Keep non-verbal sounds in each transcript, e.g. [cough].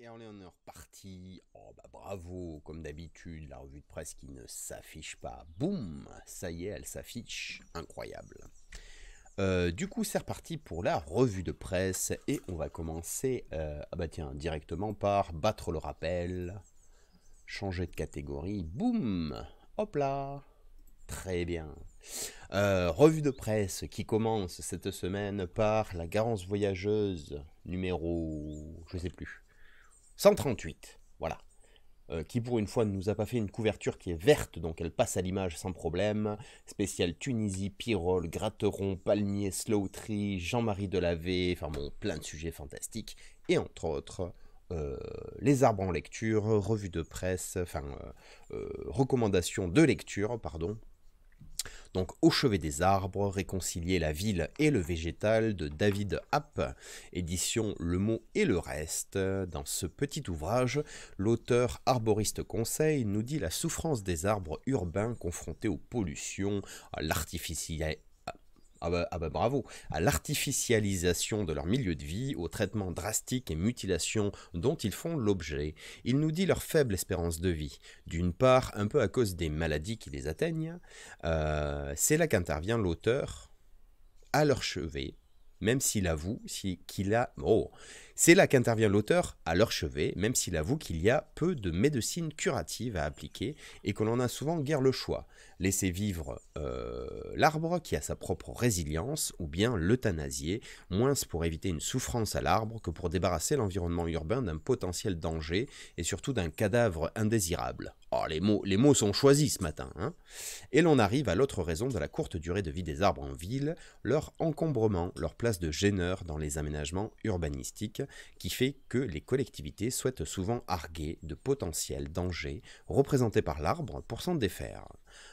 Et on est en reparti. Oh bah bravo, comme d'habitude, la revue de presse qui ne s'affiche pas. Boum Ça y est, elle s'affiche. Incroyable. Euh, du coup, c'est reparti pour la revue de presse. Et on va commencer, euh, ah bah tiens, directement par battre le rappel. Changer de catégorie. Boum Hop là Très bien. Euh, revue de presse qui commence cette semaine par la Garance Voyageuse numéro... je sais plus. 138, voilà. Euh, qui pour une fois ne nous a pas fait une couverture qui est verte, donc elle passe à l'image sans problème. Spécial Tunisie, Pirol, Gratteron, Palmier, Tree, Jean-Marie Delavé, enfin bon, plein de sujets fantastiques. Et entre autres, euh, les arbres en lecture, revues de presse, enfin, euh, recommandations de lecture, pardon, donc Au chevet des arbres, réconcilier la ville et le végétal de David Happ, édition Le mot et le reste. Dans ce petit ouvrage, l'auteur arboriste conseil nous dit la souffrance des arbres urbains confrontés aux pollutions, à l'artificiel. Ah bah, ah bah, bravo, à l'artificialisation de leur milieu de vie, aux traitements drastiques et mutilations dont ils font l'objet. Il nous dit leur faible espérance de vie, d'une part un peu à cause des maladies qui les atteignent, euh, c'est là qu'intervient l'auteur à leur chevet même s'il avoue qu'il a... Oh, c'est là qu'intervient l'auteur à leur chevet, même s'il avoue qu'il y a peu de médecine curative à appliquer et que l'on a souvent guère le choix laisser vivre euh, l'arbre qui a sa propre résilience, ou bien l'euthanasier, moins pour éviter une souffrance à l'arbre que pour débarrasser l'environnement urbain d'un potentiel danger et surtout d'un cadavre indésirable. Oh, les mots, les mots sont choisis ce matin. Hein et l'on arrive à l'autre raison de la courte durée de vie des arbres en ville, leur encombrement, leur place de gêneur dans les aménagements urbanistiques, qui fait que les collectivités souhaitent souvent arguer de potentiels dangers représentés par l'arbre pour s'en défaire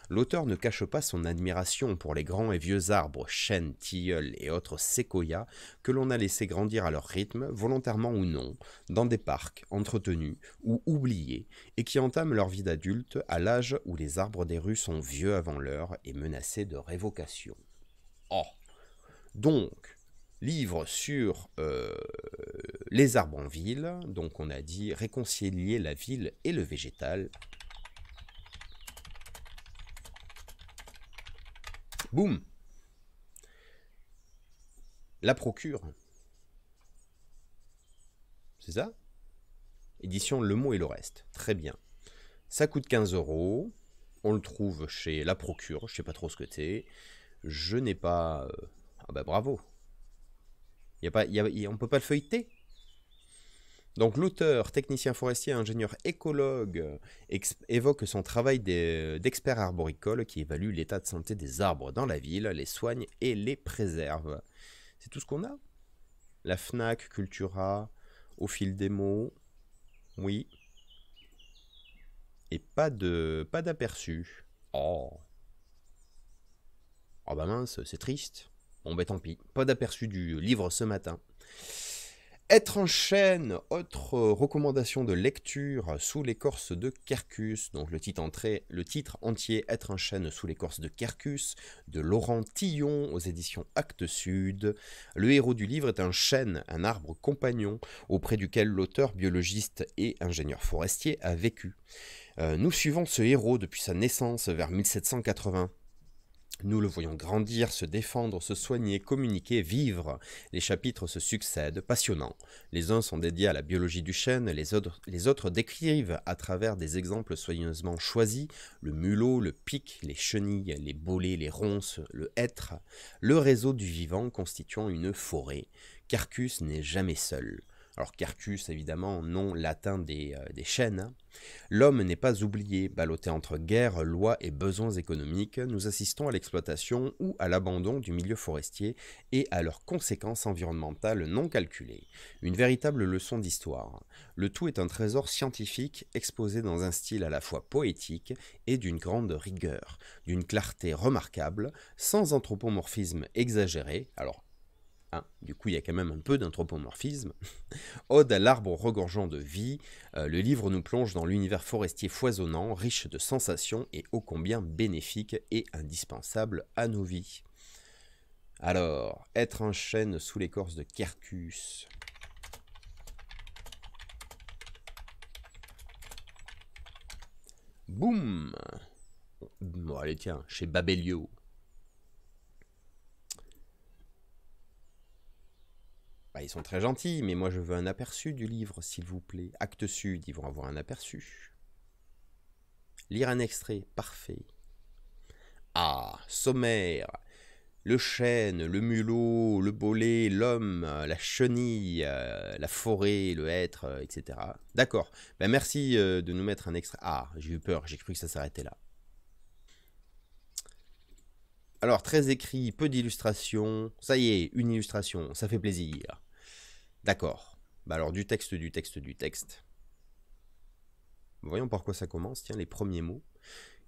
l'auteur ne cache pas son admiration pour les grands et vieux arbres, chênes, tilleuls et autres séquoias que l'on a laissé grandir à leur rythme, volontairement ou non, dans des parcs, entretenus ou oubliés, et qui entament leur vie d'adulte à l'âge où les arbres des rues sont vieux avant l'heure et menacés de révocation. Oh Donc, livre sur euh, les arbres en ville. Donc on a dit réconcilier la ville et le végétal. boum, la procure. C'est ça Édition Le Mot et le Reste. Très bien. Ça coûte 15 euros. On le trouve chez La Procure. Je sais pas trop ce que c'est. Je n'ai pas. Euh, ah bah bravo. Y a pas, on peut pas le feuilleter donc l'auteur, technicien forestier, ingénieur écologue, euh, évoque son travail euh, d'expert arboricole qui évalue l'état de santé des arbres dans la ville, les soigne et les préserve. C'est tout ce qu'on a La FNAC, Cultura, au fil des mots, oui. Et pas de pas d'aperçu. Oh. Oh bah mince, c'est triste. Bon bah tant pis, pas d'aperçu du livre ce matin. Être en chêne. autre euh, recommandation de lecture sous l'écorce de Kerkus, donc le titre, le titre entier Être en chêne sous l'écorce de Kerkus de Laurent Tillon aux éditions Actes Sud. Le héros du livre est un chêne, un arbre compagnon auprès duquel l'auteur, biologiste et ingénieur forestier a vécu. Euh, nous suivons ce héros depuis sa naissance vers 1780 nous le voyons grandir, se défendre, se soigner, communiquer, vivre. Les chapitres se succèdent, passionnants. Les uns sont dédiés à la biologie du chêne, les autres, décrivent, à travers des exemples soigneusement choisis, le mulot, le pic, les chenilles, les bolets, les ronces, le hêtre, le réseau du vivant constituant une forêt. Carcus n'est jamais seul. Alors Carcus, évidemment, nom latin des, euh, chaînes. Hein. L'homme n'est pas oublié, ballotté entre guerre, lois et besoins économiques, nous assistons à l'exploitation ou à l'abandon du milieu forestier et à leurs conséquences environnementales non calculées. Une véritable leçon d'histoire. Le tout est un trésor scientifique exposé dans un style à la fois poétique et d'une grande rigueur, d'une clarté remarquable, sans anthropomorphisme exagéré, alors ah, du coup, il y a quand même un peu d'anthropomorphisme. [laughs] Ode à l'arbre regorgeant de vie, euh, le livre nous plonge dans l'univers forestier foisonnant, riche de sensations et ô combien bénéfique et indispensable à nos vies. Alors, être un chêne sous l'écorce de Quercus. Boum Bon, allez, tiens, chez Babelio. Bah, ils sont très gentils, mais moi je veux un aperçu du livre, s'il vous plaît. Acte Sud, ils vont avoir un aperçu. Lire un extrait, parfait. Ah, sommaire. Le chêne, le mulot, le bolet, l'homme, la chenille, la forêt, le hêtre, etc. D'accord. Ben merci euh, de nous mettre un extrait. Ah, j'ai eu peur, j'ai cru que ça s'arrêtait là. Alors, très écrit, peu d'illustrations. Ça y est, une illustration, ça fait plaisir. D'accord. Bah, alors, du texte, du texte, du texte. Voyons par quoi ça commence. Tiens, les premiers mots.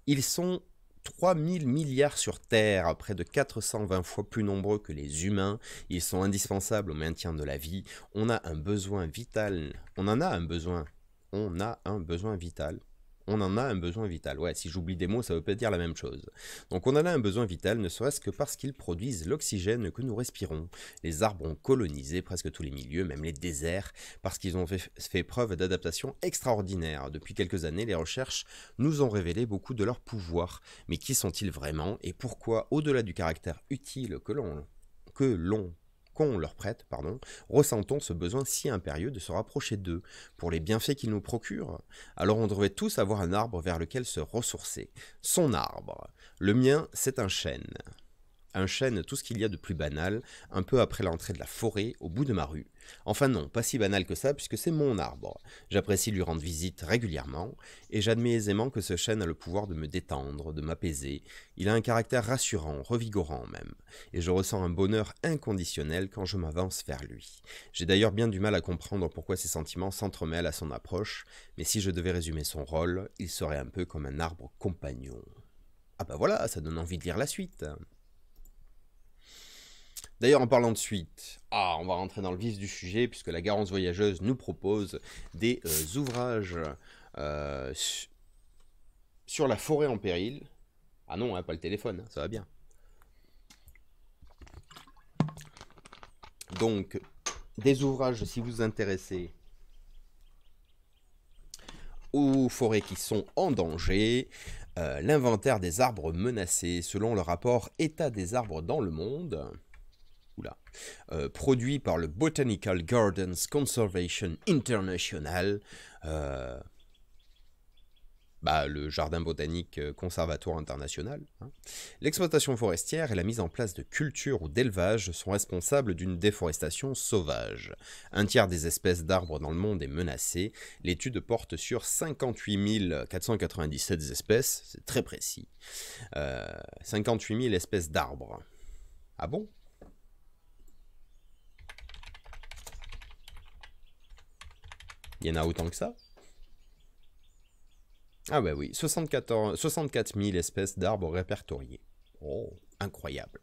Ils sont 3000 milliards sur Terre, près de 420 fois plus nombreux que les humains. Ils sont indispensables au maintien de la vie. On a un besoin vital. On en a un besoin. On a un besoin vital on en a un besoin vital. Ouais, si j'oublie des mots, ça veut pas dire la même chose. Donc on en a un besoin vital, ne serait-ce que parce qu'ils produisent l'oxygène que nous respirons. Les arbres ont colonisé presque tous les milieux, même les déserts, parce qu'ils ont fait, preuve d'adaptation extraordinaire. Depuis quelques années, les recherches nous ont révélé beaucoup de leur pouvoir. Mais qui sont-ils vraiment et pourquoi, au-delà du caractère utile que l'on que l'on qu'on leur prête, pardon, ressentons ce besoin si impérieux de se rapprocher d'eux, pour les bienfaits qu'ils nous procurent. Alors on devrait tous avoir un arbre vers lequel se ressourcer. Son arbre. Le mien, c'est un chêne chêne tout ce qu'il y a de plus banal, un peu après l'entrée de la forêt, au bout de ma rue. Enfin non, pas si banal que ça, puisque c'est mon arbre. J'apprécie lui rendre visite régulièrement, et j'admets aisément que ce chêne a le pouvoir de me détendre, de m'apaiser. Il a un caractère rassurant, revigorant même, et je ressens un bonheur inconditionnel quand je m'avance vers lui. J'ai d'ailleurs bien du mal à comprendre pourquoi ses sentiments s'entremêlent à son approche, mais si je devais résumer son rôle, il serait un peu comme un arbre compagnon. Ah bah voilà, ça donne envie de lire la suite. D'ailleurs, en parlant de suite, ah, on va rentrer dans le vif du sujet puisque la Garance Voyageuse nous propose des euh, ouvrages euh, sur la forêt en péril. Ah non, hein, pas le téléphone, hein, ça va bien. Donc, des ouvrages, si vous vous intéressez aux forêts qui sont en danger, euh, l'inventaire des arbres menacés selon le rapport État des arbres dans le monde. Euh, produit par le Botanical Gardens Conservation International, euh, bah, le Jardin botanique euh, conservatoire international. Hein. L'exploitation forestière et la mise en place de cultures ou d'élevages sont responsables d'une déforestation sauvage. Un tiers des espèces d'arbres dans le monde est menacée. L'étude porte sur 58 497 espèces, c'est très précis. 58 000 espèces d'arbres. Ah bon Il y en a autant que ça Ah bah oui, 64 000 espèces d'arbres répertoriées. Oh, incroyable.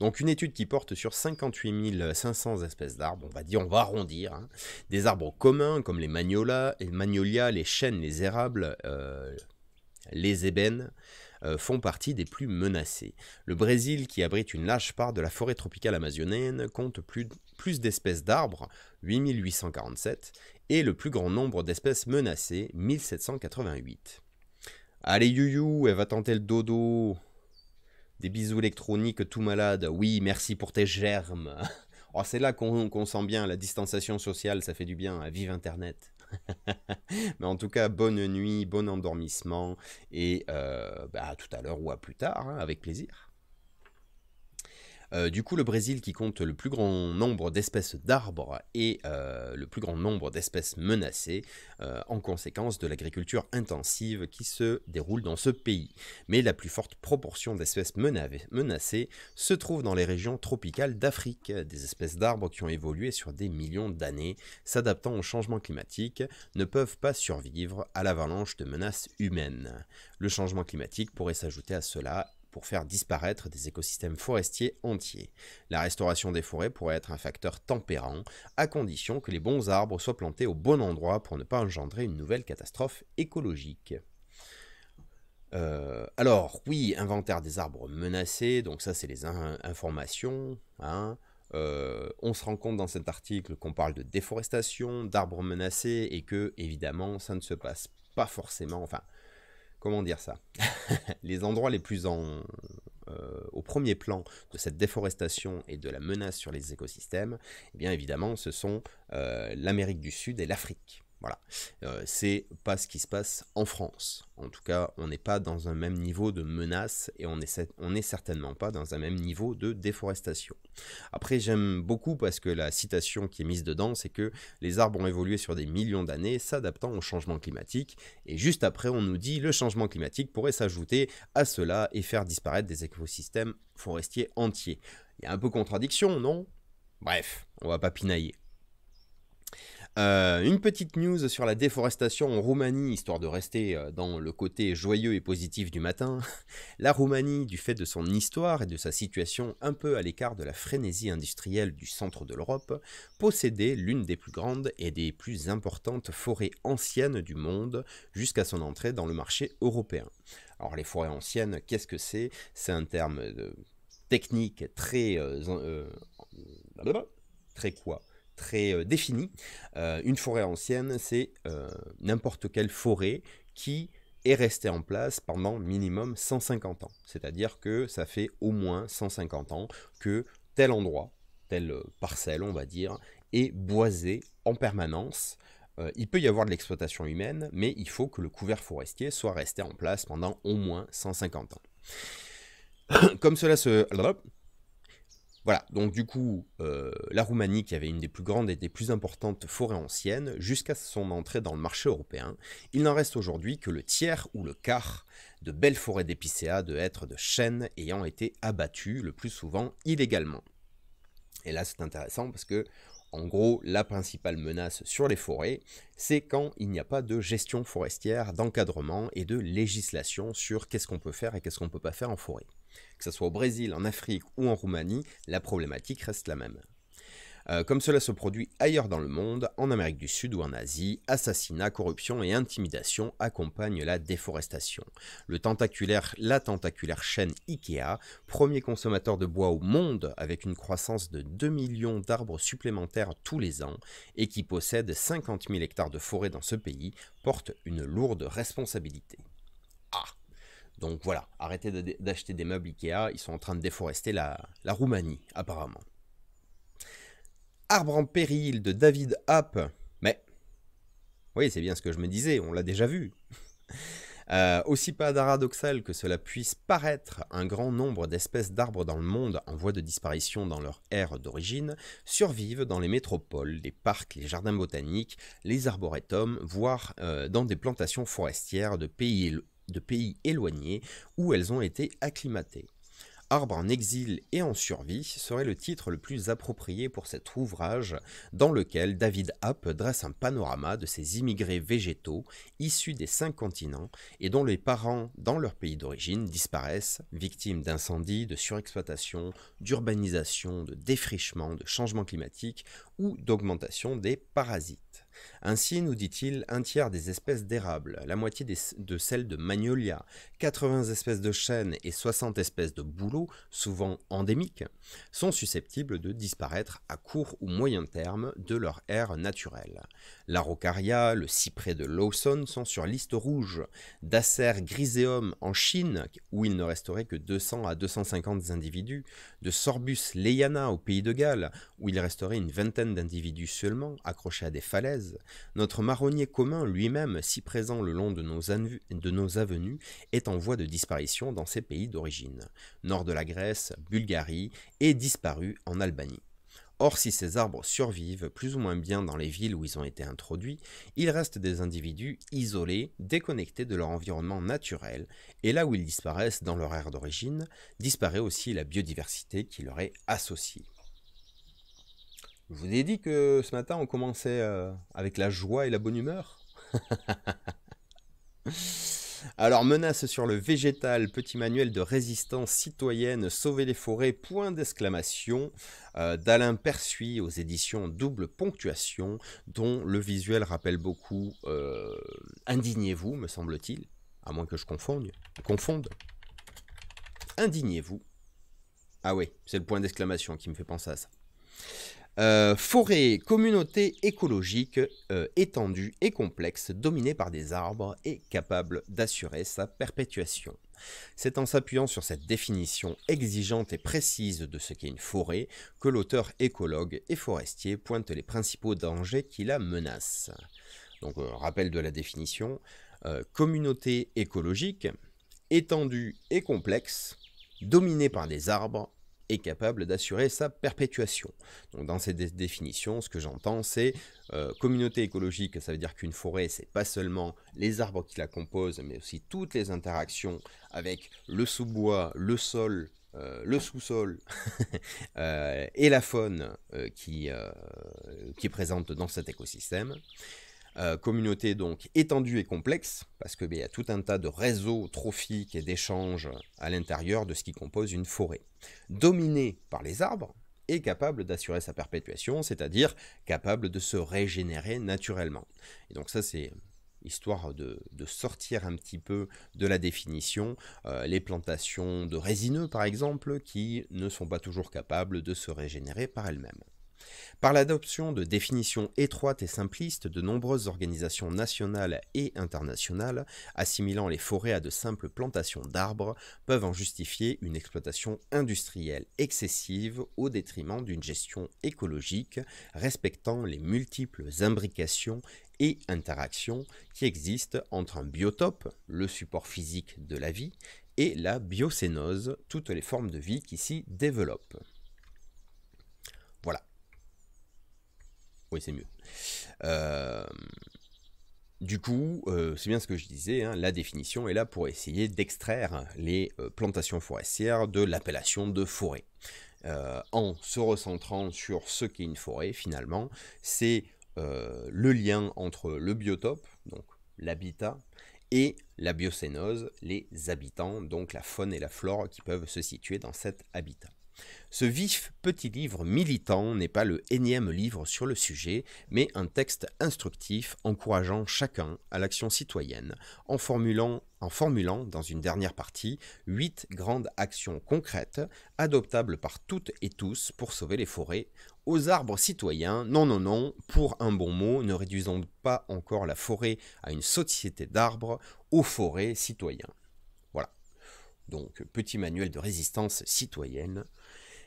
Donc une étude qui porte sur 58 500 espèces d'arbres, on va dire, on va arrondir, hein. des arbres communs comme les les, magnolias, les chênes, les érables, euh, les ébènes, euh, font partie des plus menacés. Le Brésil, qui abrite une large part de la forêt tropicale amazonienne, compte plus, d'espèces d'arbres, 8847, et le plus grand nombre d'espèces menacées, 1788. Allez, Youyou, elle va tenter le dodo. Des bisous électroniques tout malade. Oui, merci pour tes germes. [laughs] Oh, c'est là qu'on sent bien la distanciation sociale, ça fait du bien. Hein. Vive Internet. [laughs] Mais en tout cas, bonne nuit, bon endormissement et euh, bah, à tout à l'heure ou à plus tard, hein, avec plaisir. Euh, du coup, le Brésil, qui compte le plus grand nombre d'espèces d'arbres et euh, le plus grand nombre d'espèces menacées, euh, en conséquence de l'agriculture intensive qui se déroule dans ce pays. Mais la plus forte proportion d'espèces menacées se trouve dans les régions tropicales d'Afrique, des espèces d'arbres qui ont évolué sur des millions d'années, s'adaptant au changement climatique, ne peuvent pas survivre à l'avalanche de menaces humaines. Le changement climatique pourrait s'ajouter à cela pour faire disparaître des écosystèmes forestiers entiers. La restauration des forêts pourrait être un facteur tempérant, à condition que les bons arbres soient plantés au bon endroit pour ne pas engendrer une nouvelle catastrophe écologique. Euh, alors, oui, inventaire des arbres menacés, donc ça c'est les informations. Hein. Euh, on se rend compte dans cet article qu'on parle de déforestation, d'arbres menacés, et que, évidemment, ça ne se passe pas forcément, enfin, comment dire ça, [laughs] les endroits les plus en, euh, au premier plan de cette déforestation et de la menace sur les écosystèmes, eh bien évidemment, ce sont euh, l'Amérique du Sud et l'Afrique. Voilà. Euh, c'est pas ce qui se passe en France. En tout cas, on n'est pas dans un même niveau de menace et on n'est certainement pas dans un même niveau de déforestation. Après, j'aime beaucoup parce que la citation qui est mise dedans, c'est que les arbres ont évolué sur des millions d'années, s'adaptant au changement climatique. Et juste après, on nous dit le changement climatique pourrait s'ajouter à cela et faire disparaître des écosystèmes forestiers entiers. Il y a un peu contradiction, non Bref, on va pas pinailler une petite news sur la déforestation en Roumanie, histoire de rester dans le côté joyeux et positif du matin. La Roumanie, du fait de son histoire et de sa situation un peu à l'écart de la frénésie industrielle du centre de l'Europe, possédait l'une des plus grandes et des plus importantes forêts anciennes du monde jusqu'à son entrée dans le marché européen. Alors les forêts anciennes, qu'est-ce que c'est C'est un terme technique très... très quoi très euh, définie. Euh, une forêt ancienne, c'est euh, n'importe quelle forêt qui est restée en place pendant minimum 150 ans. C'est-à-dire que ça fait au moins 150 ans que tel endroit, telle parcelle, on va dire, est boisée en permanence. il peut y avoir de l'exploitation humaine, mais il faut que le couvert forestier soit resté en place pendant au moins 150 ans. [coughs] Comme cela se... Voilà, donc du coup, euh, la Roumanie, qui avait une des plus grandes et des plus importantes forêts anciennes, jusqu'à son entrée dans le marché européen, il n'en reste aujourd'hui que le tiers ou le quart de belles forêts d'épicéa de hêtres, de chênes ayant été abattues, le plus souvent illégalement. Et là, c'est intéressant parce que, en gros, la principale menace sur les forêts, c'est quand il n'y a pas de gestion forestière, d'encadrement et de législation sur qu'est-ce qu'on peut faire et qu'est-ce qu'on ne peut pas faire en forêt. Que ce soit au Brésil, en Afrique ou en Roumanie, la problématique reste la même. Euh, comme cela se produit ailleurs dans le monde, en Amérique du Sud ou en Asie, assassinats, corruption et intimidation accompagnent la déforestation. Le tentaculaire, la tentaculaire chaîne IKEA, premier consommateur de bois au monde avec une croissance de 2 millions d'arbres supplémentaires tous les ans et qui possède 50 000 hectares de forêt dans ce pays, porte une lourde responsabilité. Donc voilà, arrêtez d'acheter des meubles Ikea, ils sont en train de déforester la, Roumanie, apparemment. Arbre en péril de David App. Mais, oui, c'est bien ce que je me disais, on l'a déjà vu. [laughs] Euh, aussi paradoxal que cela puisse paraître, un grand nombre d'espèces d'arbres dans le monde en voie de disparition dans leur aire d'origine survivent dans les métropoles, les parcs, les jardins botaniques, les arboretums, voire euh, dans des plantations forestières de pays de pays éloignés où elles ont été acclimatées. Arbre en exil et en survie serait le titre le plus approprié pour cet ouvrage, dans lequel David Happ dresse un panorama de ces immigrés végétaux issus des cinq continents et dont les parents, dans leur pays d'origine, disparaissent, victimes d'incendies, de surexploitation, d'urbanisation, de défrichement, de changement climatique ou d'augmentation des parasites. Ainsi, nous dit-il, un tiers des espèces d'érables, la moitié de celles de magnolia, 80 espèces de chênes et 60 espèces de bouleaux, souvent endémiques, sont susceptibles de disparaître à court ou moyen terme de leur aire naturelle. rocaria, le cyprès de Lawson sont sur liste rouge, d'acer griseum en Chine, où il ne resterait que 200 à 250 individus, de sorbus leiana au pays de Galles, où il resterait une vingtaine d'individus seulement, accrochés à des falaises, notre marronnier commun lui-même, si présent le long de nos, de nos, avenues, est en voie de disparition dans ses pays d'origine, nord de la Grèce, Bulgarie, et disparu en Albanie. Or, si ces arbres survivent plus ou moins bien dans les villes où ils ont été introduits, ils restent des individus isolés, déconnectés de leur environnement naturel, et là où ils disparaissent dans leur aire d'origine, disparaît aussi la biodiversité qui leur est associée. Je vous ai dit que ce matin, on commençait euh, avec la joie et la bonne humeur. Alors, menace sur le végétal, petit manuel de résistance citoyenne, sauver les forêts, point d'exclamation, euh, d'Alain Persuit aux éditions Double Ponctuation, dont le visuel rappelle beaucoup euh, Indignez-vous, me semble-t-il, à moins que je confonde. confonde. Indignez-vous. Ah oui, c'est le point d'exclamation qui me fait penser à ça. Euh, forêt, communauté écologique euh, étendue et complexe, dominée par des arbres et capable d'assurer sa perpétuation. C'est en s'appuyant sur cette définition exigeante et précise de ce qu'est une forêt que l'auteur écologue et forestier pointe les principaux dangers qui la menacent. Donc euh, rappel de la définition, communauté écologique, étendue et complexe, dominée par des arbres est capable d'assurer sa perpétuation. dans ces définitions définition, ce que j'entends, c'est euh, communauté écologique, ça veut dire qu'une forêt, c'est pas seulement les arbres qui la composent, mais aussi toutes les interactions avec le sous-bois, le sol, euh, le sous-sol [laughs] euh, et la faune qui, qui est présente dans cet écosystème. Euh, communauté donc étendue et complexe, parce qu'il ben, y a tout un tas de réseaux trophiques et d'échanges à l'intérieur de ce qui compose une forêt. Dominée par les arbres, et capable d'assurer sa perpétuation, c'est-à-dire capable de se régénérer naturellement. Et donc ça c'est histoire de, sortir un petit peu de la définition, euh, les plantations de résineux par exemple, qui ne sont pas toujours capables de se régénérer par elles-mêmes. Par l'adoption de définitions étroites et simplistes, de nombreuses organisations nationales et internationales, assimilant les forêts à de simples plantations d'arbres, peuvent en justifier une exploitation industrielle excessive au détriment d'une gestion écologique respectant les multiples imbrications et interactions qui existent entre un biotope, le support physique de la vie, et la biocénose, toutes les formes de vie qui s'y développent. c'est mieux. Euh, du coup, euh, c'est bien ce que je disais, hein, la définition est là pour essayer d'extraire les euh, plantations forestières de l'appellation de forêt. en se recentrant sur ce qu'est une forêt, finalement, c'est le lien entre le biotope, donc l'habitat, et la biocénose, les habitants, donc la faune et la flore qui peuvent se situer dans cet habitat. Ce vif petit livre militant n'est pas le énième livre sur le sujet, mais un texte instructif encourageant chacun à l'action citoyenne, en formulant, en formulant dans une dernière partie huit grandes actions concrètes, adoptables par toutes et tous pour sauver les forêts, aux arbres citoyens, non, non, non, pour un bon mot, ne réduisons pas encore la forêt à une société d'arbres, aux forêts citoyens. Voilà. Donc, petit manuel de résistance citoyenne.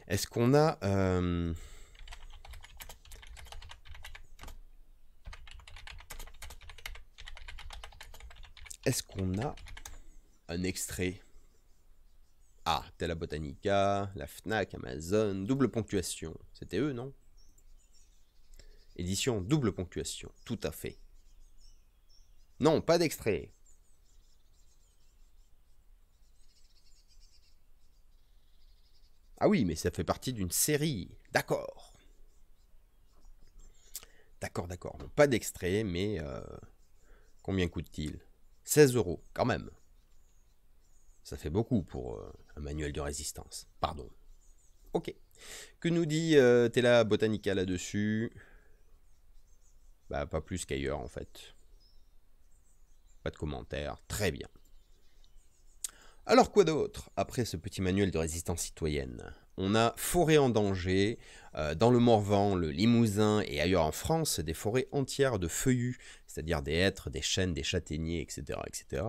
Est-ce qu'on a... Euh, est-ce qu'on a un extrait Ah, Tela Botanica, la FNAC, Amazon, double ponctuation. C'était eux, non Édition double ponctuation, tout à fait. Non, pas d'extrait. Ah oui, mais ça fait partie d'une série. D'accord. D'accord, d'accord. pas d'extrait, mais euh, combien coûte-t-il 16 euros, quand même. Ça fait beaucoup pour euh, un manuel de résistance. Pardon. Ok. Que nous dit euh, Tela Botanica là-dessus Bah, pas plus qu'ailleurs, en fait. Pas de commentaires. Très bien. Alors quoi d'autre Après ce petit manuel de résistance citoyenne, on a Forêt en danger, euh, dans le Morvan, le Limousin et ailleurs en France, des forêts entières de feuillus, c'est-à-dire des hêtres, des chênes, des châtaigniers, etc., etc.,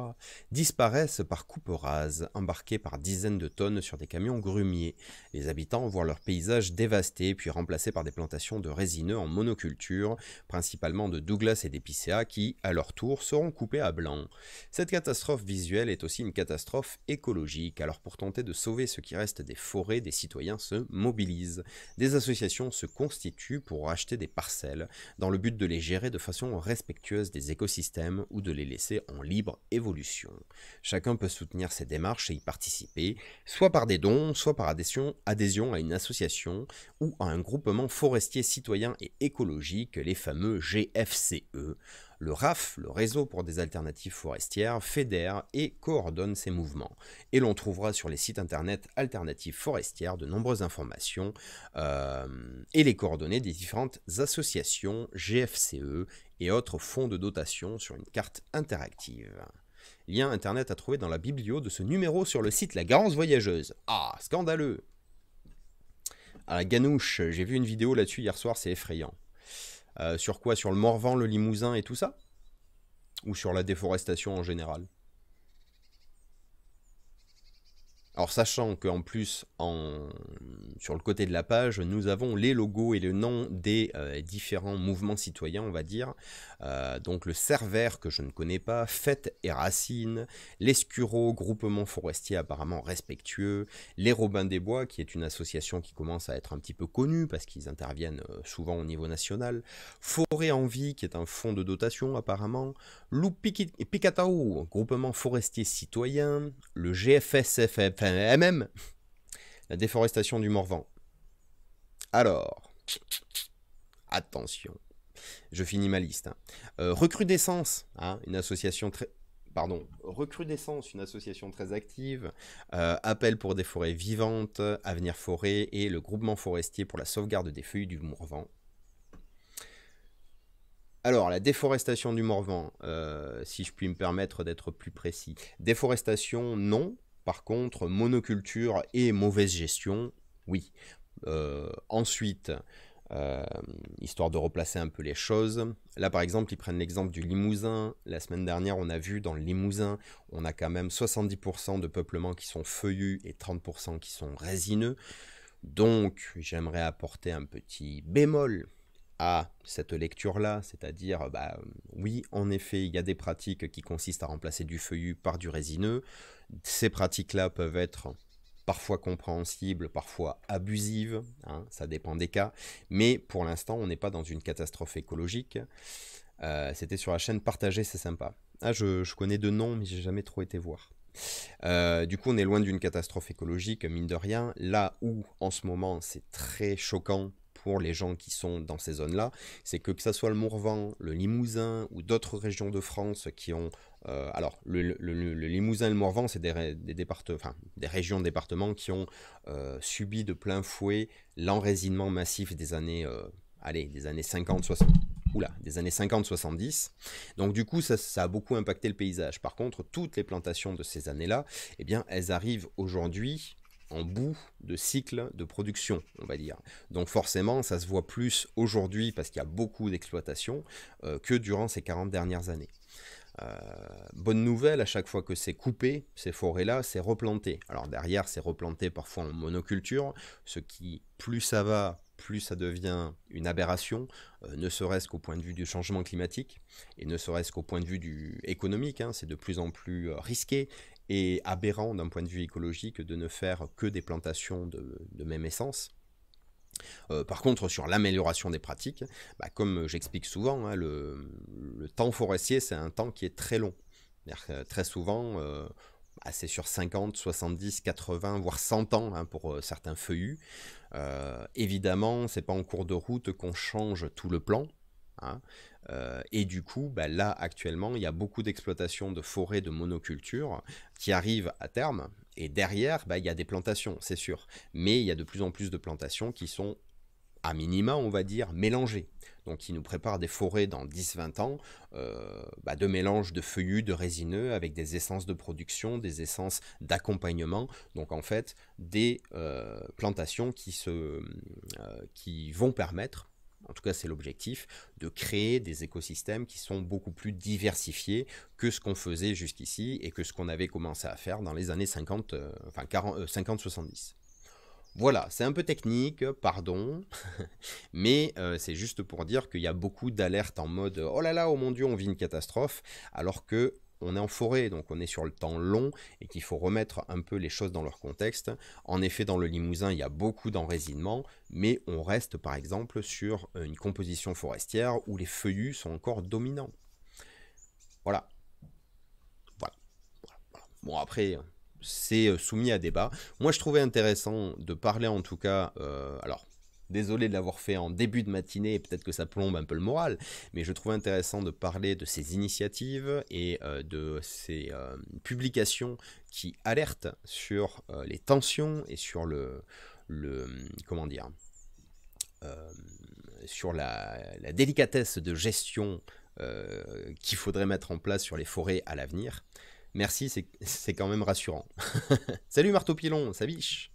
disparaissent par coupe rase, embarquées par dizaines de tonnes sur des camions grumiers. Les habitants voient leur paysage dévasté, puis remplacé par des plantations de résineux en monoculture, principalement de Douglas et d'épicéa, qui, à leur tour, seront coupés à blanc. Cette catastrophe visuelle est aussi une catastrophe écologique, alors pour tenter de sauver ce qui reste des forêts, des citoyens se mobilisent. Des associations se constitue pour acheter des parcelles dans le but de les gérer de façon respectueuse des écosystèmes ou de les laisser en libre évolution. Chacun peut soutenir ces démarches et y participer, soit par des dons, soit par adhésion, adhésion à une association ou à un groupement forestier citoyen et écologique, les fameux GFCE, le RAF, le réseau pour des alternatives forestières, fédère et coordonne ces mouvements. Et l'on trouvera sur les sites internet alternatives forestières de nombreuses informations euh, et les coordonnées des différentes associations, GFCE et autres fonds de dotation sur une carte interactive. Lien internet à trouver dans la biblio de ce numéro sur le site La Garance Voyageuse. Ah, scandaleux à ganouche. J'ai vu une vidéo là-dessus hier soir, c'est effrayant. Euh, sur quoi Sur le Morvan, le Limousin et tout ça Ou sur la déforestation en général Alors sachant qu'en plus, en, sur le côté de la page, nous avons les logos et le nom des euh, différents mouvements citoyens, on va dire. Euh, donc le Vert, que je ne connais pas, Fête et Racine, l'Escuro, groupement forestier apparemment respectueux, les Robins des Bois, qui est une association qui commence à être un petit peu connue parce qu'ils interviennent euh, souvent au niveau national, Forêt en vie, qui est un fonds de dotation apparemment, Loup Picatao, groupement forestier citoyen, le GFSFF même la déforestation du Morvan. Alors, attention, je finis ma liste. Hein. Euh, recrudescence, hein, une association très... Pardon, Recrudescence, une association très active, euh, Appel pour des forêts vivantes, Avenir Forêt et le groupement forestier pour la sauvegarde des feuilles du Morvan. Alors, la déforestation du Morvan, euh, si je puis me permettre d'être plus précis. Déforestation, non, par contre, monoculture et mauvaise gestion, oui. Euh, ensuite, euh, histoire de replacer un peu les choses, là par exemple, ils prennent l'exemple du Limousin. La semaine dernière, on a vu dans le Limousin, on a quand même 70% de peuplements qui sont feuillus et 30% qui sont résineux. Donc, j'aimerais apporter un petit bémol à cette lecture-là, c'est-à-dire, bah, oui, en effet, il y a des pratiques qui consistent à remplacer du feuillu par du résineux. Ces pratiques-là peuvent être parfois compréhensibles, parfois abusives, hein, ça dépend des cas, mais pour l'instant, on n'est pas dans une catastrophe écologique. Euh, c'était sur la chaîne Partagée, c'est sympa. Ah, je, connais de noms, mais j'ai jamais trop été voir. Euh, du coup, on est loin d'une catastrophe écologique, mine de rien. Là où, en ce moment, c'est très choquant les gens qui sont dans ces zones-là, c'est que que ce soit le Morvan, le Limousin ou d'autres régions de France qui ont... Euh, alors, le, Limousin et le Morvan, c'est des, des, des régions, départements qui ont euh, subi de plein fouet l'enrésinement massif des années, euh, allez, des années 50, 60, Oula, des années 50-70. Donc du coup, ça, ça, a beaucoup impacté le paysage. Par contre, toutes les plantations de ces années-là, eh bien, elles arrivent aujourd'hui en bout de cycle de production, on va dire. Donc forcément, ça se voit plus aujourd'hui parce qu'il y a beaucoup d'exploitations euh, que durant ces 40 dernières années. Euh, bonne nouvelle, à chaque fois que c'est coupé, ces forêts-là, c'est replanté. Alors derrière, c'est replanté parfois en monoculture, ce qui, plus ça va, plus ça devient une aberration, euh, ne serait-ce qu'au point de vue du changement climatique, et ne serait-ce qu'au point de vue du économique, hein, c'est de plus en plus risqué, et aberrant d'un point de vue écologique de ne faire que des plantations de, même essence. Euh, par contre, sur l'amélioration des pratiques, bah, comme j'explique souvent, hein, le, temps forestier, c'est un temps qui est très long. très souvent, c'est euh, sur 50, 70, 80, voire 100 ans hein, pour euh, certains feuillus. évidemment, c'est pas en cours de route qu'on change tout le plan. Hein. Euh, et du coup, bah, là actuellement, il y a beaucoup d'exploitations de forêts de monoculture qui arrivent à terme. Et derrière, bah, il y a des plantations, c'est sûr. Mais il y a de plus en plus de plantations qui sont à minima, on va dire, mélangées. Donc qui nous préparent des forêts dans 10-20 ans euh, bah, de mélange de feuillus, de résineux, avec des essences de production, des essences d'accompagnement. Donc en fait, des euh, plantations qui, se, qui vont permettre en tout cas c'est l'objectif, de créer des écosystèmes qui sont beaucoup plus diversifiés que ce qu'on faisait jusqu'ici et que ce qu'on avait commencé à faire dans les années 50, euh, enfin 50-70. Euh, voilà, c'est un peu technique, pardon, [laughs] mais euh, c'est juste pour dire qu'il y a beaucoup d'alertes en mode oh là là, oh mon dieu, on vit une catastrophe, alors que on est en forêt, donc on est sur le temps long et qu'il faut remettre un peu les choses dans leur contexte. En effet, dans le Limousin, il y a beaucoup d'enrésinement, mais on reste par exemple sur une composition forestière où les feuillus sont encore dominants. Voilà. Voilà. Bon, après, c'est euh, soumis à débat. Moi, je trouvais intéressant de parler en tout cas, euh, alors Désolé de l'avoir fait en début de matinée, et peut-être que ça plombe un peu le moral, mais je trouve intéressant de parler de ces initiatives et euh, de ces euh, publications qui alertent sur euh, les tensions et sur le, comment dire, sur la, la, délicatesse de gestion qu'il faudrait mettre en place sur les forêts à l'avenir. Merci, c'est quand même rassurant. [laughs] Salut Marteau Pilon, ça biche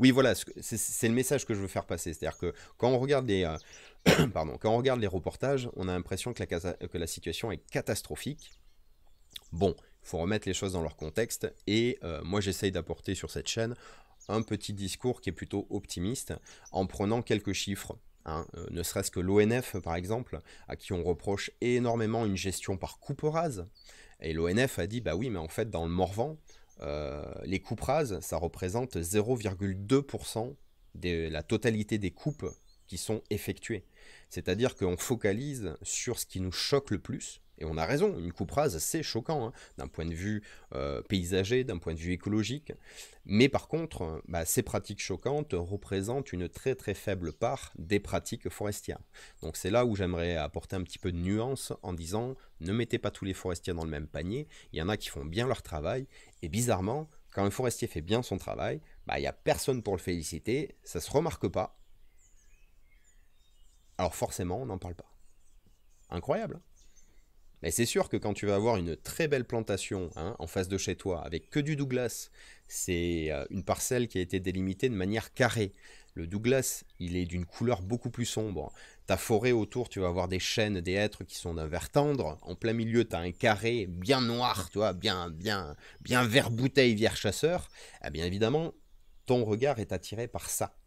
oui, voilà, c'est le message que je veux faire passer. C'est-à-dire que quand on regarde les, euh, [coughs] pardon, quand on regarde les reportages, on a l'impression que la, situation est catastrophique. Bon, il faut remettre les choses dans leur contexte. Et euh, moi, j'essaye d'apporter sur cette chaîne un petit discours qui est plutôt optimiste en prenant quelques chiffres. Hein. Euh, ne serait-ce que l'ONF, par exemple, à qui on reproche énormément une gestion par coupe rase. Et l'ONF a dit, bah oui, mais en fait, dans le Morvan, euh, les coupes rases, ça représente 0,2% de la totalité des coupes qui sont effectuées. C'est-à-dire qu'on focalise sur ce qui nous choque le plus, et on a raison, une coupe rase, c'est choquant, hein, d'un point de vue euh, paysager, d'un point de vue écologique. Mais par contre, bah, ces pratiques choquantes représentent une très très faible part des pratiques forestières. Donc c'est là où j'aimerais apporter un petit peu de nuance en disant, ne mettez pas tous les forestiers dans le même panier, il y en a qui font bien leur travail, et bizarrement, quand un forestier fait bien son travail, bah, il n'y a personne pour le féliciter, ça se remarque pas. Alors forcément, on n'en parle pas. Incroyable. Hein. Mais c'est sûr que quand tu vas avoir une très belle plantation hein, en face de chez toi, avec que du Douglas, c'est euh, une parcelle qui a été délimitée de manière carrée. Le Douglas, il est d'une couleur beaucoup plus sombre. Ta forêt autour, tu vas avoir des chênes, des hêtres qui sont d'un vert tendre. En plein milieu, tu as un carré bien noir, tu vois, bien, bien, bien vert bouteille, vierge chasseur. Eh bien évidemment, ton regard est attiré par ça.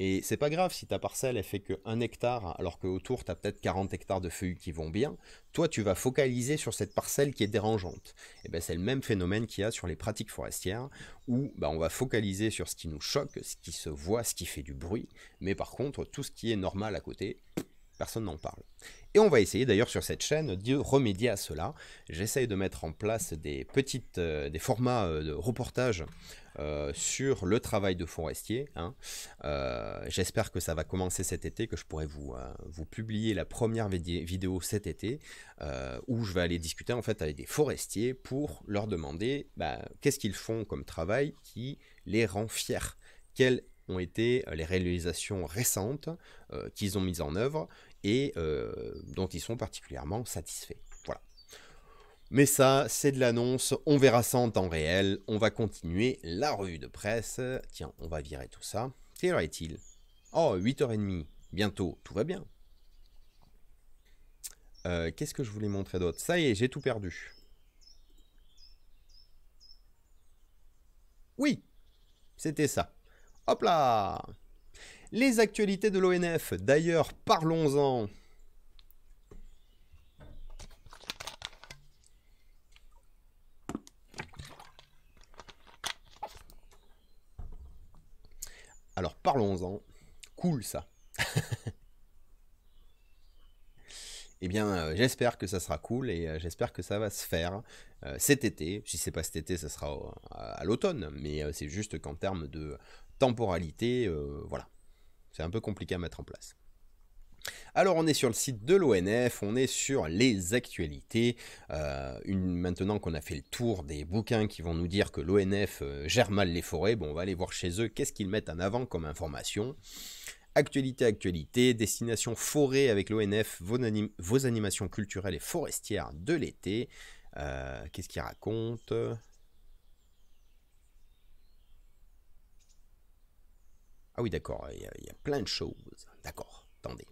Et c'est pas grave si ta parcelle elle fait que hectare alors que autour tu as peut-être 40 hectares de feuilles qui vont bien, toi tu vas focaliser sur cette parcelle qui est dérangeante. Et eh ben c'est le même phénomène qu'il y a sur les pratiques forestières où ben, on va focaliser sur ce qui nous choque, ce qui se voit, ce qui fait du bruit, mais par contre tout ce qui est normal à côté, personne n'en parle. Et on va essayer d'ailleurs sur cette chaîne de remédier à cela. J'essaye de mettre en place des petites, euh, des formats euh, de reportage euh, sur le travail de forestier. Hein. J'espère que ça va commencer cet été, que je pourrai vous, vous publier la première vidéo cet été où je vais aller discuter en fait avec des forestiers pour leur demander bah, qu'est-ce qu'ils font comme travail qui les rend fiers. Quelles ont été les réalisations récentes qu'ils ont mises en œuvre et euh, dont ils sont particulièrement satisfaits. Voilà. Mais ça, c'est de l'annonce, on verra ça en temps réel, on va continuer la revue de presse. Tiens, on va virer tout ça. Quelle heure est-il Oh, 8h30, bientôt, tout va bien. Euh, qu'est-ce que je voulais montrer d'autre Ça y est, j'ai tout perdu. Oui, c'était ça. Hop là les actualités de l'ONF. D'ailleurs, parlons-en. Alors parlons-en. Cool ça. [laughs] eh bien, euh, j'espère que ça sera cool et euh, j'espère que ça va se faire euh, cet été. Si c'est pas cet été, ça sera à l'automne, mais c'est juste qu'en termes de temporalité, voilà. C'est un peu compliqué à mettre en place. Alors on est sur le site de l'ONF, on est sur les actualités. Euh, une, maintenant qu'on a fait le tour des bouquins qui vont nous dire que l'ONF euh, gère mal les forêts, bon, on va aller voir chez eux qu'est-ce qu'ils mettent en avant comme information. Actualité, actualité, destination forêt avec l'ONF, vos, animations culturelles et forestières de l'été. Euh, qu'est-ce qu'ils racontent Ah oui, d'accord, il y, a plein de choses. D'accord, attendez.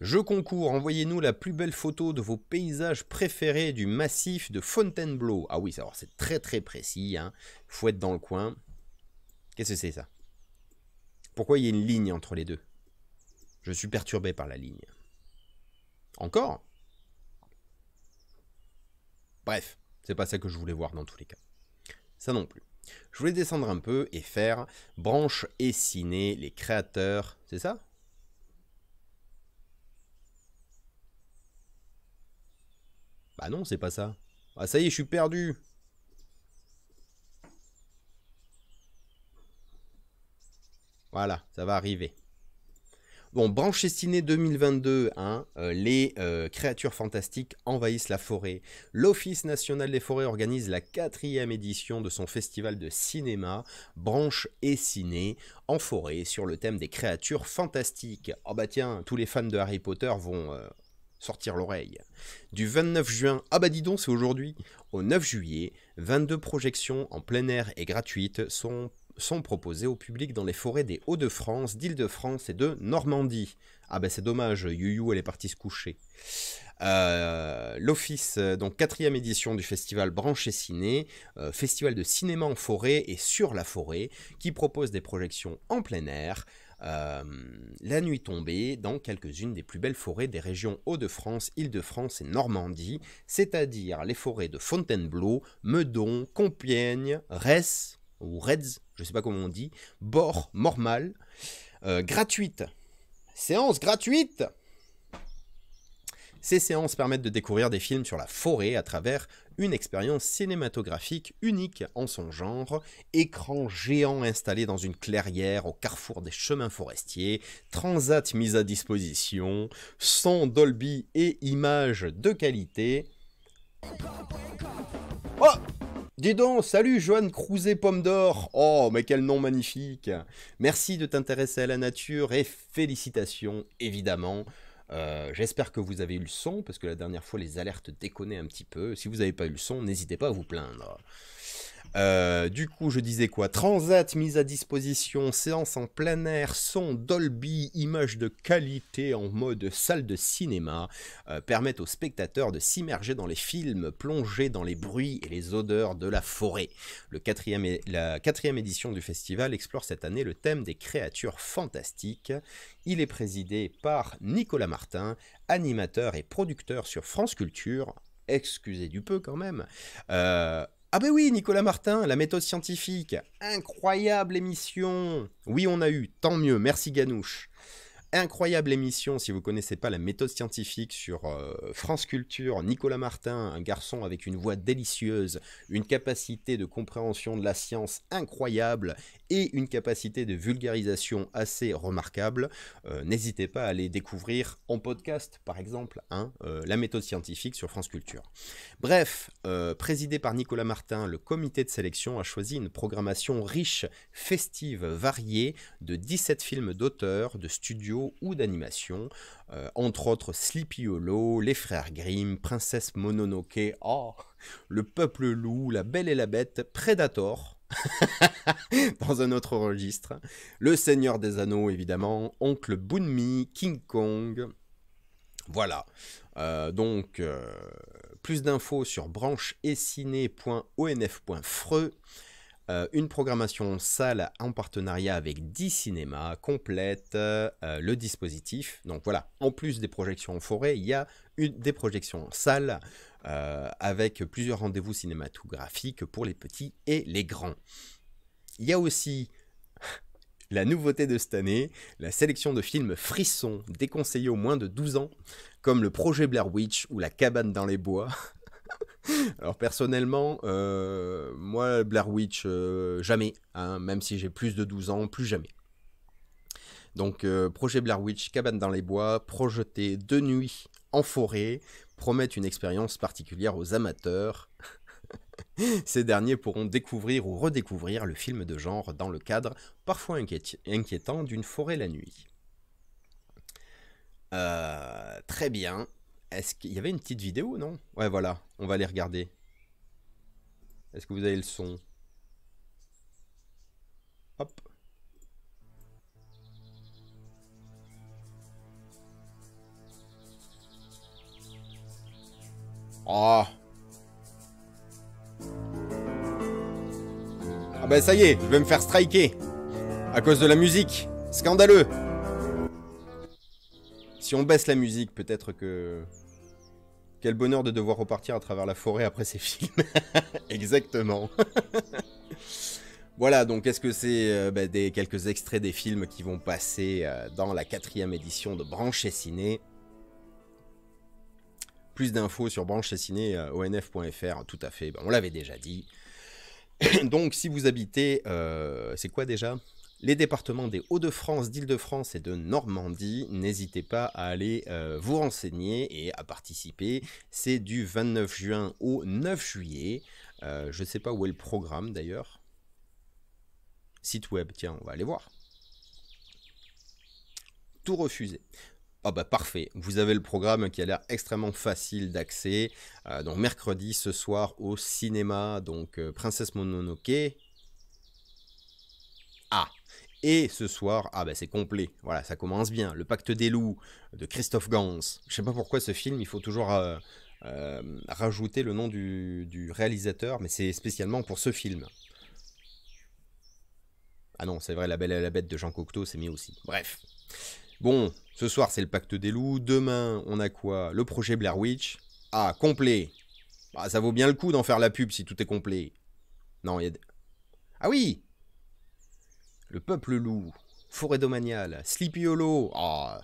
Je concours, envoyez-nous la plus belle photo de vos paysages préférés du massif de Fontainebleau. Ah oui, c'est très très précis, hein. faut être dans le coin. Qu'est-ce que c'est ça Pourquoi il y a une ligne entre les deux Je suis perturbé par la ligne. Encore Bref, c'est pas ça que je voulais voir dans tous les cas. Ça non plus. Je voulais descendre un peu et faire Branche et Ciné, les créateurs, c'est ça Bah non, c'est pas ça. Ah ça y est, je suis perdu Voilà, ça va arriver. Bon, Branche Ciné 2022, hein, euh, les euh, créatures fantastiques envahissent la forêt. L'Office national des forêts organise la quatrième édition de son festival de cinéma, Branche et Ciné, en forêt, sur le thème des créatures fantastiques. Oh bah tiens, tous les fans de Harry Potter vont... Euh, sortir l'oreille. Du 29 juin, ah bah dis donc c'est aujourd'hui, au 9 juillet, 22 projections en plein air et gratuites sont sont proposés au public dans les forêts des Hauts-de-France, d'Île-de-France et de Normandie. Ah ben c'est dommage, Yuyu elle est partie se coucher. Euh, L'Office, euh, donc quatrième édition du festival Branché Ciné, euh, festival de cinéma en forêt et sur la forêt, qui propose des projections en plein air, la nuit tombée dans quelques-unes des plus belles forêts des régions Hauts-de-France, Île-de-France et Normandie, c'est-à-dire les forêts de Fontainebleau, Meudon, Compiègne, Resse, ou Reds, je sais pas comment on dit, Bord, Mormal, euh, gratuite. Séance gratuite Ces séances permettent de découvrir des films sur la forêt à travers une expérience cinématographique unique en son genre, écran géant installé dans une clairière au carrefour des chemins forestiers, transat mis à disposition, son Dolby et images de qualité, Oh Dis donc, salut Joanne Crouzet Pomme d'Or Oh, mais quel nom magnifique Merci de t'intéresser à la nature et félicitations, évidemment. Euh, j'espère que vous avez eu le son, parce que la dernière fois les alertes déconnaient un petit peu. Si vous n'avez pas eu le son, n'hésitez pas à vous plaindre. Euh, du coup, je disais quoi Transat mise à disposition, séance en plein air, son Dolby, images de qualité en mode salle de cinéma, euh, permettent aux spectateurs de s'immerger dans les films, plonger dans les bruits et les odeurs de la forêt. Le quatrième, la quatrième édition du festival explore cette année le thème des créatures fantastiques. Il est présidé par Nicolas Martin, animateur et producteur sur France Culture. Excusez du peu quand même. Euh, ah ben oui, Nicolas Martin, la méthode scientifique. Incroyable émission. Oui, on a eu, tant mieux, merci Ganouche incroyable émission, si vous connaissez pas la méthode scientifique sur euh, France Culture, Nicolas Martin, un garçon avec une voix délicieuse, une capacité de compréhension de la science incroyable et une capacité de vulgarisation assez remarquable. Euh, n'hésitez pas à aller découvrir en podcast, par exemple, hein, euh, la méthode scientifique sur France Culture. Bref, présidé par Nicolas Martin, le comité de sélection a choisi une programmation riche, festive, variée de 17 films d'auteurs, de studios, ou d'animation, euh, entre autres Sleepy Hollow, Les Frères Grimm, Princesse Mononoke, oh, Le Peuple Loup, La Belle et la Bête, Predator, [laughs] dans un autre registre, Le Seigneur des Anneaux évidemment, Oncle Bunmi, King Kong, voilà. Euh, donc, euh, plus d'infos sur et euh, une programmation salle en partenariat avec 10 cinémas complète euh, euh, le dispositif. Donc voilà, en plus des projections en forêt, il y a des projections en salle avec plusieurs rendez-vous cinématographiques pour les petits et les grands. Il y a aussi [laughs] la nouveauté de cette année, la sélection de films frissons déconseillés aux moins de 12 ans, comme le projet Blair Witch ou La cabane dans les bois, [laughs] [laughs] Alors personnellement, euh, moi Blair Witch, euh, jamais. Hein, même si j'ai plus de 12 ans, plus jamais. Donc euh, projet Blair Witch, cabane dans les bois, projeté de nuit en forêt, promet une expérience particulière aux amateurs. [laughs] Ces derniers pourront découvrir ou redécouvrir le film de genre dans le cadre parfois inquiétant d'une forêt la nuit. très bien, est-ce qu'il y avait une petite vidéo, non Ouais, voilà, on va aller regarder. Est-ce que vous avez le son Hop. Oh Ah bah ça y est, je vais me faire striker à cause de la musique. Scandaleux. Si on baisse la musique, peut-être que quel bonheur de devoir repartir à travers la forêt après ces films. [laughs] Exactement. [laughs] voilà, donc est-ce que c'est euh, bah, des, quelques extraits des films qui vont passer euh, dans la quatrième édition de Branche et Ciné Plus d'infos sur Branche et euh, onf.fr, tout à fait, ben, on l'avait déjà dit. [coughs] donc si vous habitez, c'est quoi déjà les départements des Hauts-de-France, d'Île-de-France et de Normandie. N'hésitez pas à aller euh, vous renseigner et à participer. C'est du 29 juin au 9 juillet. Euh, je ne sais pas où est le programme d'ailleurs. Site web, tiens, on va aller voir. Tout refusé. Ah bah parfait, vous avez le programme qui a l'air extrêmement facile d'accès. Euh, donc mercredi ce soir au cinéma, donc Princesse Mononoke, et ce soir, ah bah c'est complet, voilà, ça commence bien. Le Pacte des loups de Christophe Gans. Je sais pas pourquoi ce film, il faut toujours euh, euh, rajouter le nom du, réalisateur, mais c'est spécialement pour ce film. Ah non, c'est vrai, La Belle et la Bête de Jean Cocteau, c'est mis aussi. Bref. Bon, ce soir c'est le Pacte des loups, demain on a quoi Le projet Blair Witch. Ah, complet. Bah, ça vaut bien le coup d'en faire la pub si tout est complet. Non, il y a... Ah oui le Peuple Loup, Forêt domaniale, Sleepy Hollow, ah,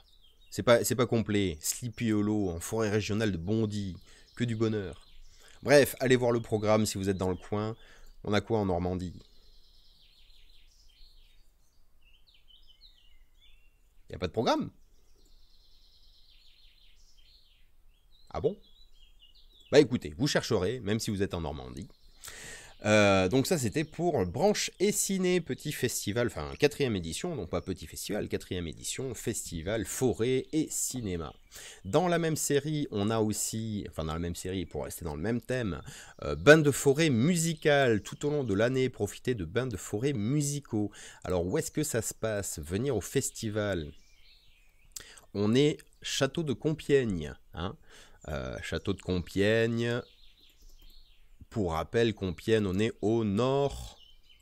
c'est pas, complet, Sleepy Hollow en forêt régionale de Bondy, que du bonheur. Bref, allez voir le programme si vous êtes dans le coin, on a quoi en Normandie Y a pas de programme Ah bon Bah écoutez, vous chercherez, même si vous êtes en Normandie. Euh, donc ça c'était pour Branche et Ciné, petit festival, enfin quatrième édition, donc pas petit festival, quatrième édition, festival forêt et cinéma. Dans la même série, on a aussi, enfin dans la même série, pour rester dans le même thème, euh, bains de forêt musicales, tout au long de l'année, profiter de bains de forêt musicaux. Alors où est-ce que ça se passe Venir au festival on est Château de Compiègne. Hein. Euh, Château de Compiègne, pour rappel, Compiègne, on est au nord,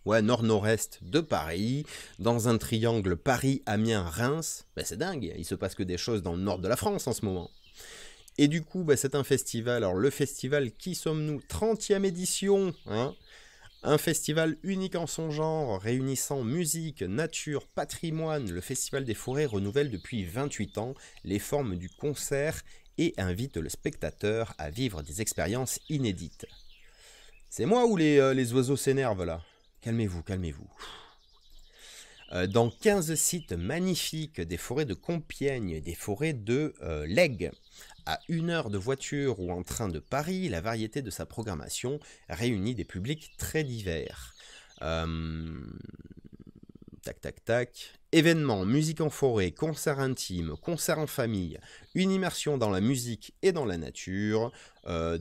ouais, nord-nord-est de Paris, dans un triangle Paris-Amiens-Reims. Ben, c'est dingue, il se passe que des choses dans le nord de la France en ce moment. Et du coup, ben, c'est un festival. Alors, le festival Qui sommes-nous 30e édition, hein. un festival unique en son genre, réunissant musique, nature, patrimoine. Le Festival des Forêts renouvelle depuis 28 ans les formes du concert et invite le spectateur à vivre des expériences inédites. C'est moi ou les, euh, oiseaux s'énervent là Calmez-vous, calmez-vous. Euh, dans 15 sites magnifiques des forêts de Compiègne, des forêts de euh, à une heure de voiture ou en train de Paris, la variété de sa programmation réunit des publics très divers. Euh, Tac, tac, tac. Événements, musique en forêt, concert intime, concert en famille, une immersion dans la musique et dans la nature, euh,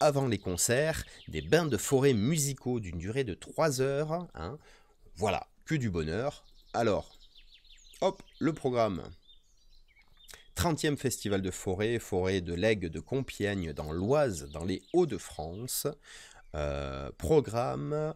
avant les concerts, des bains de forêt musicaux d'une durée de 3 heures. Hein. Voilà, que du bonheur. Alors, hop, le programme. 30e Festival de forêt, forêt de l'Aigle de Compiègne dans l'Oise, dans les Hauts-de-France. Euh, programme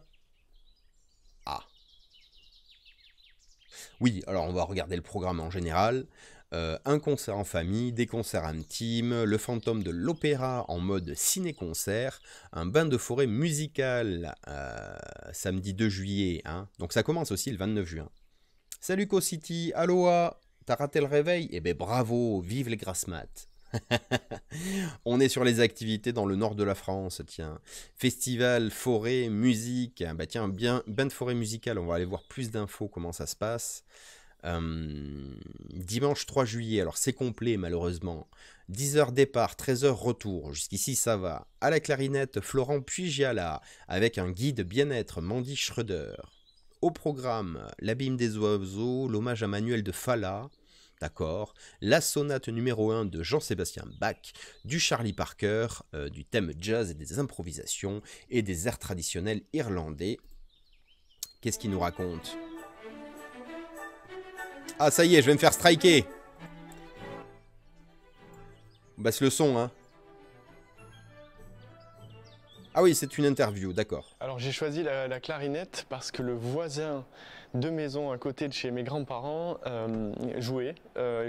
Oui, alors on va regarder le programme en général. Euh, un concert en famille, des concerts intimes, le fantôme de l'opéra en mode ciné-concert, un bain de forêt musical euh, samedi 2 juillet. Hein. Donc ça commence aussi le 29 juin. Salut Co-City, aloha T'as raté le réveil Eh ben bravo, vive les grasses [laughs] On est sur les activités dans le nord de la France, tiens. Festival, forêt, musique. Bah tiens, bien, bain de forêt musicale. On va aller voir plus d'infos, comment ça se passe. Hum, dimanche 3 juillet, alors c'est complet malheureusement. 10h départ, 13h retour. Jusqu'ici ça va. À la clarinette, Florent Puigiala, avec un guide bien-être, Mandy Schröder. Au programme, l'abîme des oiseaux, l'hommage à Manuel de Falla, d'accord La sonate numéro 1 de Jean-Sébastien Bach, du Charlie Parker, euh, du thème jazz et des improvisations et des airs traditionnels irlandais. Qu'est-ce qu'il nous raconte Ah ça y est, je vais me faire striker Basse baisse le son, hein ah oui, c'est une interview, d'accord. Alors j'ai choisi la, la clarinette parce que le voisin deux maisons à côté de chez mes grands-parents euh, jouer.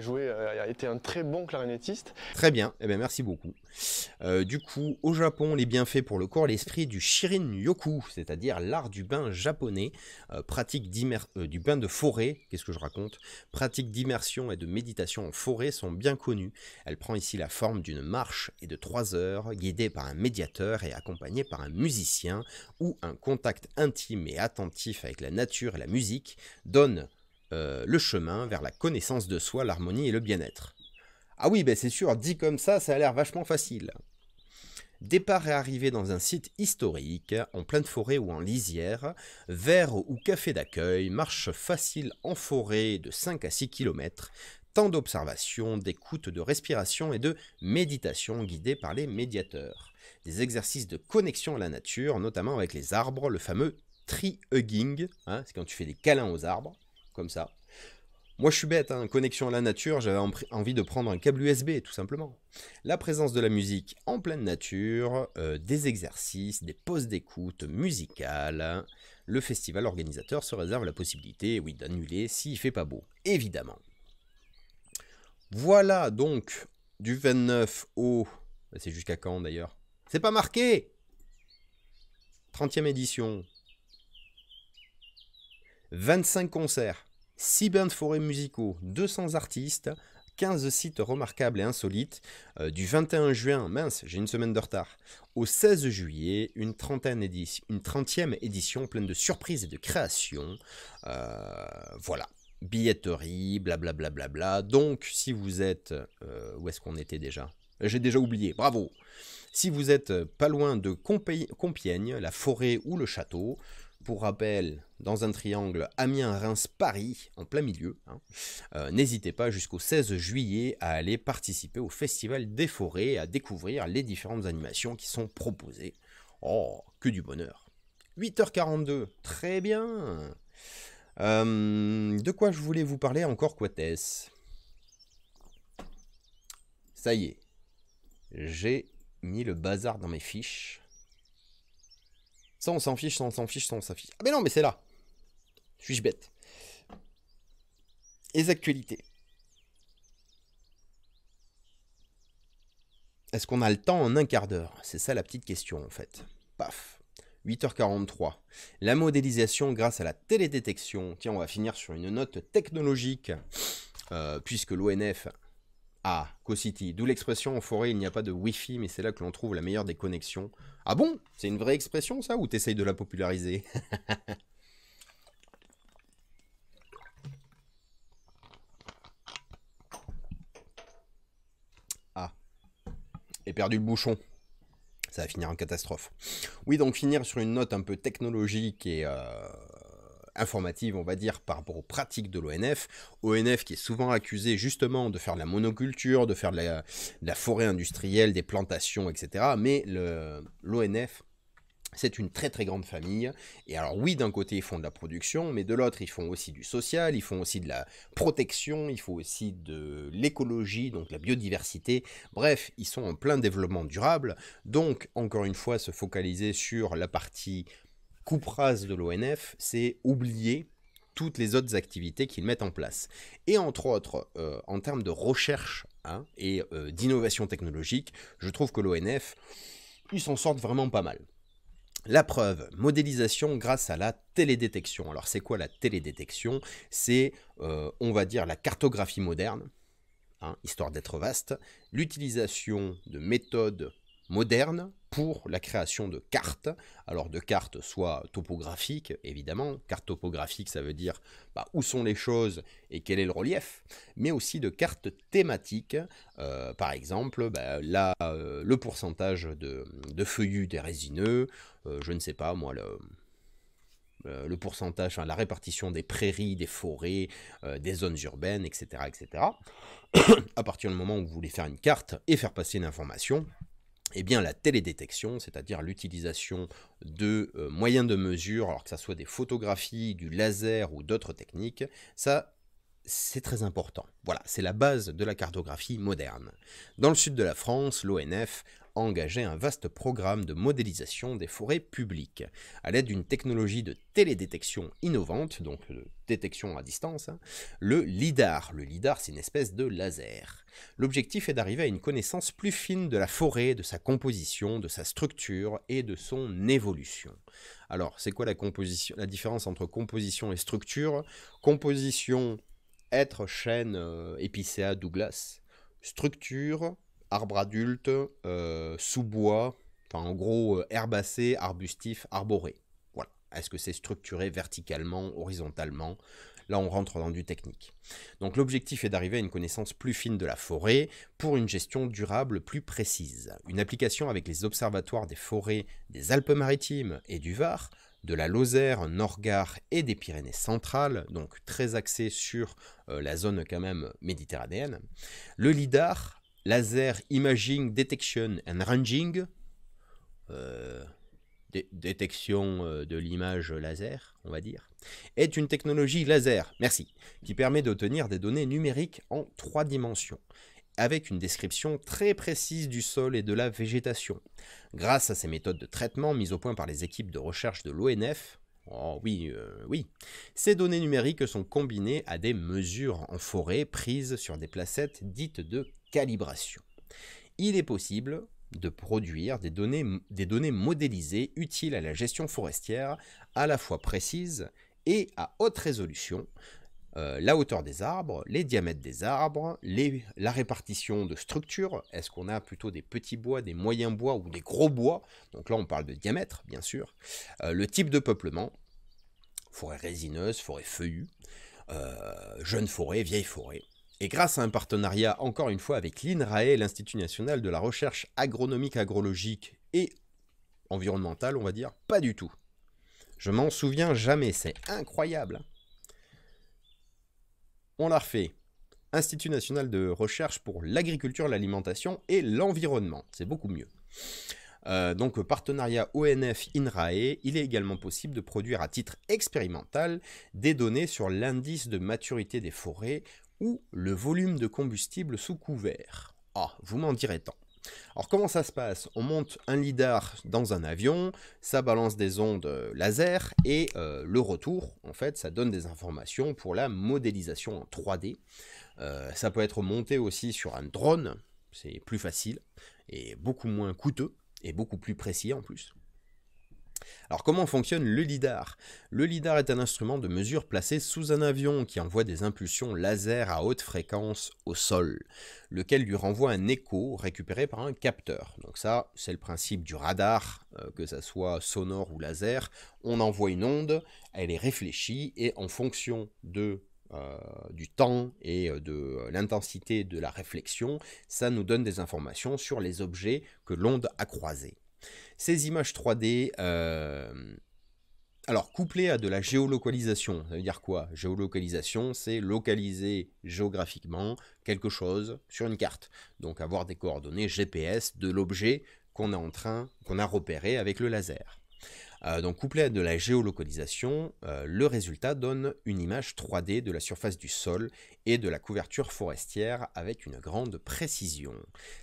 jouer a été un très bon clarinettiste. Très bien, et eh bien merci beaucoup. Euh, du coup, au Japon, les bienfaits pour le corps et l'esprit du Shirin Yoku, c'est-à-dire l'art du bain japonais, euh, pratique euh, du bain de forêt, qu'est-ce que je raconte Pratique d'immersion et de méditation en forêt sont bien connues. Elle prend ici la forme d'une marche et de trois heures, guidée par un médiateur et accompagnée par un musicien, ou un contact intime et attentif avec la nature et la musique donne euh, le chemin vers la connaissance de soi, l'harmonie et le bien-être. Ah oui, ben c'est sûr, dit comme ça, ça a l'air vachement facile. Départ et arrivée dans un site historique, en pleine forêt ou en lisière, verre ou café d'accueil, marche facile en forêt de 5 à 6 km, temps d'observation, d'écoute, de respiration et de méditation guidée par les médiateurs. Des exercices de connexion à la nature, notamment avec les arbres, le fameux tree hugging, hein, c'est quand tu fais des câlins aux arbres, comme ça. Moi je suis bête, hein, connexion à la nature, j'avais envie de prendre un câble USB tout simplement. La présence de la musique en pleine nature, euh, des exercices, des pauses d'écoute musicales. Le festival organisateur se réserve la possibilité, oui, d'annuler s'il fait pas beau, évidemment. Voilà donc du 29 au... Bah, c'est jusqu'à quand d'ailleurs C'est pas marqué 30e édition, 25 concerts, 6 bains de forêt musicaux, 200 artistes, 15 sites remarquables et insolites. Euh, du 21 juin, mince, j'ai une semaine de retard, au 16 juillet, une, trentaine une 30e édition pleine de surprises et de créations. Euh, voilà. Billetterie, blablabla. Bla Donc, si vous êtes. Euh, où est-ce qu'on était déjà J'ai déjà oublié, bravo Si vous êtes pas loin de Compiègne, la forêt ou le château, pour rappel, dans un triangle Amiens-Reims-Paris, en plein milieu, hein, euh, n'hésitez pas jusqu'au 16 juillet à aller participer au Festival des Forêts, et à découvrir les différentes animations qui sont proposées. Oh, que du bonheur 8h42, très bien euh, De quoi je voulais vous parler encore, t'est-ce Ça y est, j'ai mis le bazar dans mes fiches. Ça, on s'en fiche, ça, on s'en fiche, ça, on s'en fiche. Ah, mais non, mais c'est là. Suis-je bête Les actualités. Est-ce qu'on a le temps en un quart d'heure C'est ça la petite question, en fait. Paf 8h43. La modélisation grâce à la télédétection. Tiens, on va finir sur une note technologique, euh, puisque l'ONF ah, CoCity, d'où l'expression en forêt il n'y a pas de Wi-Fi, mais c'est là que l'on trouve la meilleure des connexions. Ah bon C'est une vraie expression ça ou t'essayes de la populariser [laughs] Ah. Et perdu le bouchon. Ça va finir en catastrophe. Oui, donc finir sur une note un peu technologique et... Euh, informative, on va dire, par rapport aux pratiques de l'ONF. ONF qui est souvent accusé justement de faire de la monoculture, de faire de la, forêt industrielle, des plantations, etc. Mais l'ONF, c'est une très très grande famille. Et alors oui, d'un côté, ils font de la production, mais de l'autre, ils font aussi du social, ils font aussi de la protection, ils font aussi de l'écologie, donc la biodiversité. Bref, ils sont en plein développement durable. Donc, encore une fois, se focaliser sur la partie coupe de l'ONF, c'est oublier toutes les autres activités qu'ils mettent en place. Et entre autres, euh, en termes de recherche hein, et euh, d'innovation technologique, je trouve que l'ONF, ils s'en sortent vraiment pas mal. La preuve, modélisation grâce à la télédétection. Alors c'est quoi la télédétection C'est, euh, on va dire, la cartographie moderne, hein, histoire d'être vaste, l'utilisation de méthodes modernes pour la création de cartes. Alors de cartes soit topographiques, évidemment. Carte topographiques, ça veut dire bah, où sont les choses et quel est le relief, mais aussi de cartes thématiques. Euh, par exemple, bah, euh, le pourcentage de, feuillus des résineux, euh, je ne sais pas, moi, le, le pourcentage, la répartition des prairies, des forêts, des zones urbaines, etc. etc. [coughs] à partir du moment où vous voulez faire une carte et faire passer une information, eh bien, la télédétection, c'est-à-dire l'utilisation de euh, moyens de mesure, alors que ce soit des photographies, du laser ou d'autres techniques, ça, c'est très important. Voilà, c'est la base de la cartographie moderne. Dans le sud de la France, l'ONF engagé un vaste programme de modélisation des forêts publiques à l'aide d'une technologie de télédétection innovante, donc de détection à distance, hein, le LIDAR. Le LIDAR, c'est une espèce de laser. L'objectif est d'arriver à une connaissance plus fine de la forêt, de sa composition, de sa structure et de son évolution. Alors, c'est quoi la, composition, la différence entre composition et structure Composition, être chaîne, euh, épicéa Douglas. Structure, arbre adulte, euh, sous-bois, enfin en gros euh, herbacé, arbustif, arboré. Voilà. Est-ce que c'est structuré verticalement, horizontalement Là, on rentre dans du technique. Donc l'objectif est d'arriver à une connaissance plus fine de la forêt pour une gestion durable plus précise. Une application avec les observatoires des forêts des Alpes-Maritimes et du Var, de la Lozère, nord et des Pyrénées centrales, donc très axé sur euh, la zone quand même méditerranéenne. Le LIDAR, laser imaging detection and ranging, euh, détection euh, de l'image laser, on va dire, est une technologie laser, merci, qui permet d'obtenir des données numériques en trois dimensions avec une description très précise du sol et de la végétation. Grâce à ces méthodes de traitement mises au point par les équipes de recherche de l'ONF, Oh oui, euh, oui. Ces données numériques sont combinées à des mesures en forêt prises sur des placettes dites de calibration. Il est possible de produire des données, des données modélisées utiles à la gestion forestière, à la fois précises et à haute résolution, euh, la hauteur des arbres, les diamètres des arbres, la répartition de structures. Est-ce qu'on a plutôt des petits bois, des moyens bois ou des gros bois Donc là, on parle de diamètre, bien sûr. Euh, le type de peuplement, forêt résineuse, forêt feuillue, euh, jeune forêt, vieille forêt. Et grâce à un partenariat, encore une fois, avec l'INRAE, l'Institut national de la recherche agronomique, agrologique et environnementale, on va dire, pas du tout. Je m'en souviens jamais, c'est incroyable. On la refait. Institut national de recherche pour l'agriculture, l'alimentation et l'environnement. C'est beaucoup mieux. Euh, donc partenariat ONF-INRAE, il est également possible de produire à titre expérimental des données sur l'indice de maturité des forêts ou le volume de combustible sous couvert. Ah, vous m'en direz tant. Alors comment ça se passe On monte un lidar dans un avion, ça balance des ondes euh, laser et euh, le retour, en fait, ça donne des informations pour la modélisation en 3D. Euh, ça peut être monté aussi sur un drone, c'est plus facile et beaucoup moins coûteux et beaucoup plus précis en plus. Alors comment fonctionne le lidar Le lidar est un instrument de mesure placé sous un avion qui envoie des impulsions laser à haute fréquence au sol, lequel lui renvoie un écho récupéré par un capteur. Donc ça, c'est le principe du radar, euh, que ce soit sonore ou laser. On envoie une onde, elle est réfléchie et en fonction euh, du temps et euh, de l'intensité de la réflexion, ça nous donne des informations sur les objets que l'onde a croisés. Ces images 3D, euh, alors couplées à de la géolocalisation, ça veut dire quoi Géolocalisation, c'est localiser géographiquement quelque chose sur une carte. Donc avoir des coordonnées GPS de l'objet qu'on a en train, qu'on a repéré avec le laser. Euh, donc couplé à de la géolocalisation, euh, le résultat donne une image 3D de la surface du sol et de la couverture forestière avec une grande précision.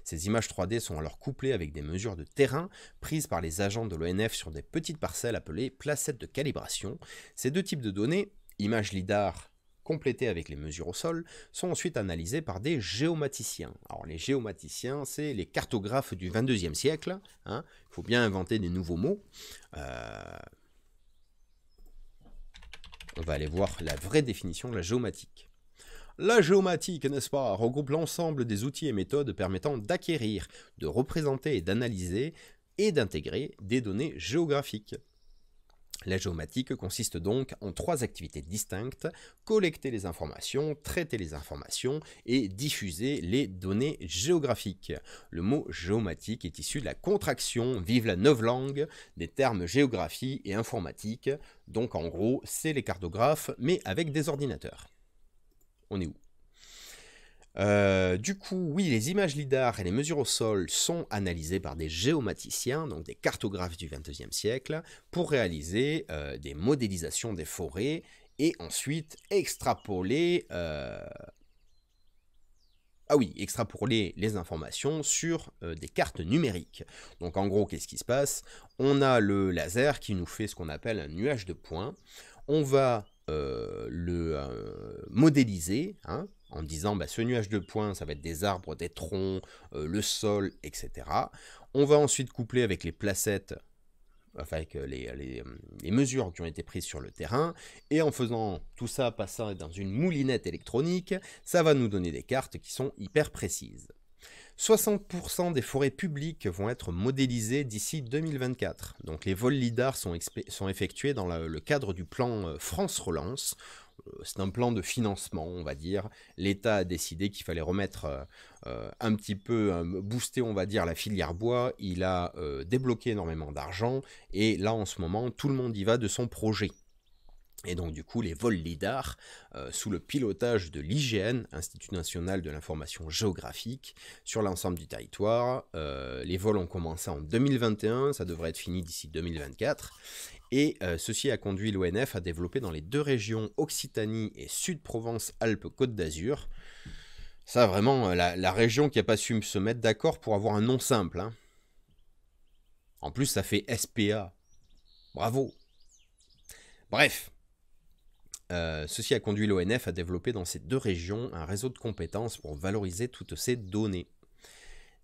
Ces images 3D sont alors couplées avec des mesures de terrain prises par les agents de l'ONF sur des petites parcelles appelées placettes de calibration. Ces deux types de données, images LIDAR complétés avec les mesures au sol, sont ensuite analysés par des géomaticiens. Alors les géomaticiens, c'est les cartographes du 22e siècle. Hein. Il faut bien inventer des nouveaux mots. Euh, on va aller voir la vraie définition de la géomatique. La géomatique, n'est-ce pas, regroupe l'ensemble des outils et méthodes permettant d'acquérir, de représenter et d'analyser et d'intégrer des données géographiques. La géomatique consiste donc en trois activités distinctes, collecter les informations, traiter les informations et diffuser les données géographiques. Le mot géomatique est issu de la contraction vive la neuve langue des termes géographie et informatique, donc en gros c'est les cartographes mais avec des ordinateurs. On est où euh, du coup, oui, les images LIDAR et les mesures au sol sont analysées par des géomaticiens, donc des cartographes du XXe siècle, pour réaliser euh, des modélisations des forêts et ensuite extrapoler... Euh, ah oui, les informations sur des cartes numériques. Donc en gros, qu'est-ce qui se passe On a le laser qui nous fait ce qu'on appelle un nuage de points. On va le modéliser hein, en disant bah, ce nuage de points, ça va être des arbres, des troncs, euh, le sol, etc. On va ensuite coupler avec les placettes, avec euh, euh, les, mesures qui ont été prises sur le terrain, et en faisant tout ça passant dans une moulinette électronique, ça va nous donner des cartes qui sont hyper précises. 60% des forêts publiques vont être modélisées d'ici 2024. Donc les vols LIDAR sont, sont effectués dans le cadre du plan France Relance euh, c'est un plan de financement, on va dire. L'État a décidé qu'il fallait remettre euh, euh, un petit peu, booster, on va dire, la filière bois. Il a débloqué énormément d'argent. Et là, en ce moment, tout le monde y va de son projet. Et donc du coup, les vols LIDAR, euh, sous le pilotage de l'IGN, Institut national de l'information géographique, sur l'ensemble du territoire, euh, les vols ont commencé en 2021, ça devrait être fini d'ici 2024. Et euh, ceci a conduit l'ONF à développer dans les deux régions Occitanie et Sud-Provence-Alpes-Côte d'Azur. Ça, vraiment, la, région qui n'a pas su se mettre d'accord pour avoir un nom simple. Hein. En plus, ça fait SPA. Bravo. Bref, euh, ceci a conduit l'ONF à développer dans ces deux régions un réseau de compétences pour valoriser toutes ces données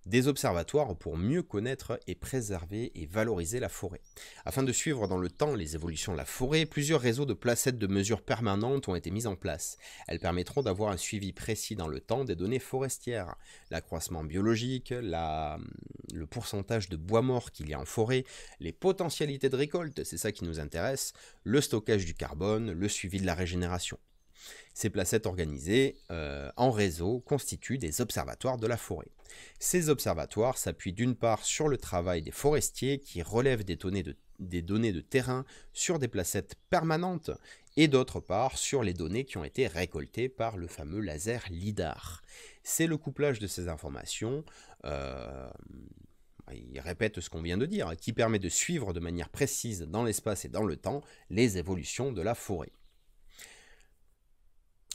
des observatoires pour mieux connaître et préserver et valoriser la forêt. Afin de suivre dans le temps les évolutions de la forêt, plusieurs réseaux de placettes de mesures permanentes ont été mis en place. Elles permettront d'avoir un suivi précis dans le temps des données forestières, l'accroissement biologique, le pourcentage de bois mort qu'il y a en forêt, les potentialités de récolte, c'est ça qui nous intéresse, le stockage du carbone, le suivi de la régénération. Ces placettes organisées euh, en réseau constituent des observatoires de la forêt. Ces observatoires s'appuient d'une part sur le travail des forestiers qui relèvent des données de, terrain sur des placettes permanentes et d'autre part sur les données qui ont été récoltées par le fameux laser LIDAR. C'est le couplage de ces informations euh, il répète ce qu'on vient de dire, hein, qui permet de suivre de manière précise dans l'espace et dans le temps les évolutions de la forêt.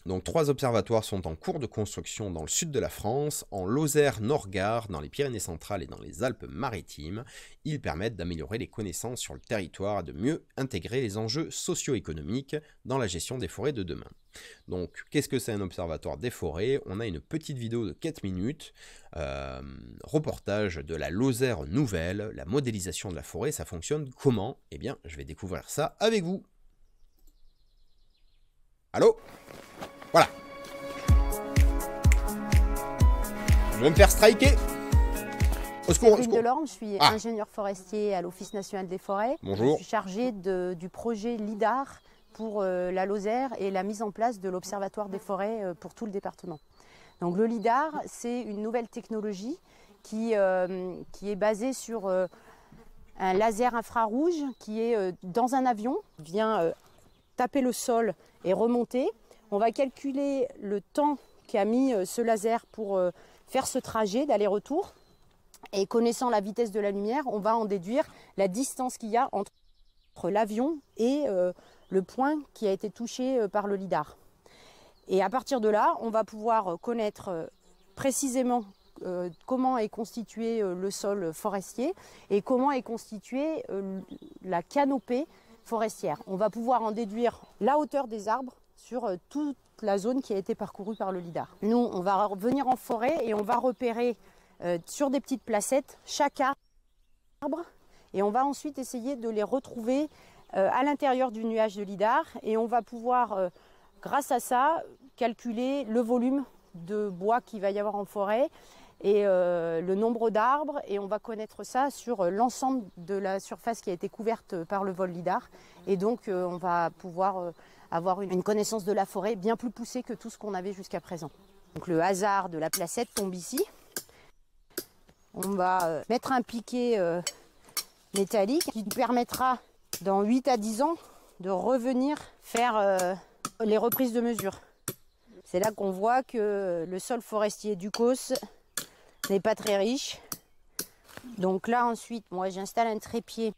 Donc trois observatoires sont en cours de construction dans le sud de la France, en lozère Nord-Gard, dans les Pyrénées-Centrales et dans les Alpes-Maritimes. Ils permettent d'améliorer les connaissances sur le territoire et de mieux intégrer les enjeux socio-économiques dans la gestion des forêts de demain. Donc, qu'est-ce que c'est un observatoire des forêts On a une petite vidéo de 4 minutes, euh, reportage de la Lozère nouvelle, la modélisation de la forêt, ça fonctionne comment Eh bien, je vais découvrir ça avec vous. Allô voilà. Je vais me faire striker. Au secours, au je suis ah. ingénieur forestier à l'Office national des forêts. Je suis chargé du projet LIDAR pour euh, la Lozère et la mise en place de l'Observatoire des forêts euh, pour tout le département. Donc le LIDAR, c'est une nouvelle technologie qui, euh, qui est basée sur un laser infrarouge qui est dans un avion, vient taper le sol et remonter. On va calculer le temps qu'a mis euh, ce laser pour euh, faire ce trajet d'aller-retour. Et connaissant la vitesse de la lumière, on va en déduire la distance qu'il y a entre l'avion et euh, le point qui a été touché par le lidar. Et à partir de là, on va pouvoir connaître précisément comment est constitué le sol forestier et comment est constituée la canopée forestière. On va pouvoir en déduire la hauteur des arbres, sur euh, toute la zone qui a été parcourue par le lidar. Nous, on va revenir en forêt et on va repérer euh, sur des petites placettes chaque arbre et on va ensuite essayer de les retrouver euh, à l'intérieur du nuage de lidar et on va pouvoir, grâce à ça, calculer le volume de bois qu'il va y avoir en forêt et le nombre d'arbres et on va connaître ça sur l'ensemble de la surface qui a été couverte par le vol lidar et donc on va pouvoir avoir une, connaissance de la forêt bien plus poussée que tout ce qu'on avait jusqu'à présent. Donc le hasard de la placette tombe ici. On va euh, mettre un piquet euh, métallique qui nous permettra dans 8 à 10 ans de revenir faire euh, les reprises de mesure. C'est là qu'on voit que le sol forestier du cos n'est pas très riche. Donc là ensuite, moi j'installe un trépied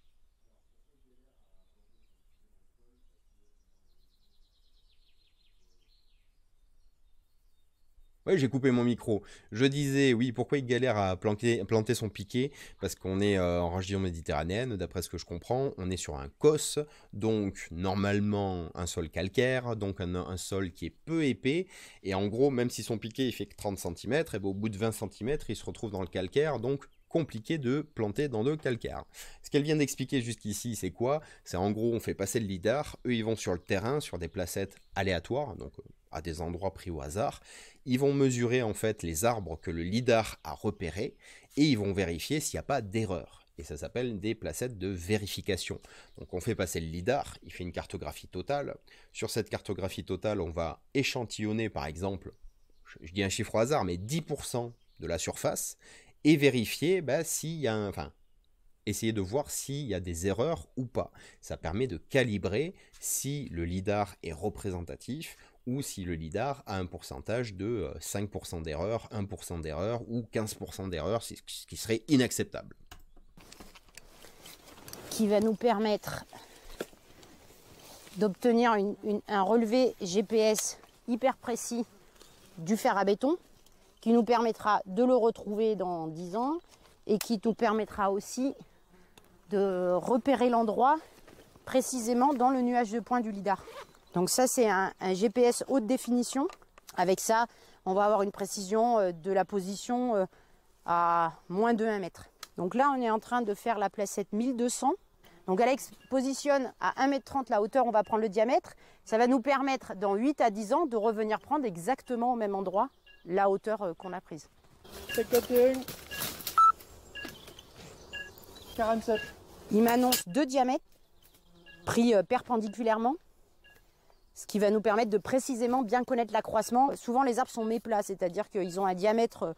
Oui, j'ai coupé mon micro. Je disais, oui, pourquoi il galère à planter, planter son piquet Parce qu'on est euh, en région méditerranéenne, d'après ce que je comprends, on est sur un cos, donc normalement un sol calcaire, donc un, un, sol qui est peu épais, et en gros, même si son piquet il fait que 30 cm, et au bout de 20 cm, il se retrouve dans le calcaire, donc compliqué de planter dans le calcaire. Ce qu'elle vient d'expliquer jusqu'ici, c'est quoi C'est en gros, on fait passer le lidar, eux ils vont sur le terrain, sur des placettes aléatoires, donc euh, à des endroits pris au hasard, ils vont mesurer en fait les arbres que le lidar a repérés et ils vont vérifier s'il n'y a pas d'erreur. Et ça s'appelle des placettes de vérification. Donc on fait passer le lidar, il fait une cartographie totale. Sur cette cartographie totale, on va échantillonner par exemple, je dis un chiffre au hasard, mais 10% de la surface et vérifier bah, s'il y a un... Enfin, essayer de voir s'il y a des erreurs ou pas. Ça permet de calibrer si le lidar est représentatif ou si le LIDAR a un pourcentage de 5% d'erreur, 1% d'erreur ou 15% d'erreur, ce qui serait inacceptable. Qui va nous permettre d'obtenir un relevé GPS hyper précis du fer à béton, qui nous permettra de le retrouver dans 10 ans et qui nous permettra aussi de repérer l'endroit précisément dans le nuage de points du LIDAR. Donc ça, c'est un, GPS haute définition. Avec ça, on va avoir une précision euh, de la position euh, à moins de 1 mètre. Donc là, on est en train de faire la placette 1200. Donc Alex positionne à 1m30 la hauteur, on va prendre le diamètre. Ça va nous permettre dans 8 à 10 ans de revenir prendre exactement au même endroit la hauteur euh, qu'on a prise. 47. Il m'annonce deux diamètres pris perpendiculairement ce qui va nous permettre de précisément bien connaître l'accroissement. Souvent, les arbres sont méplats, c'est-à-dire qu'ils ont un diamètre euh,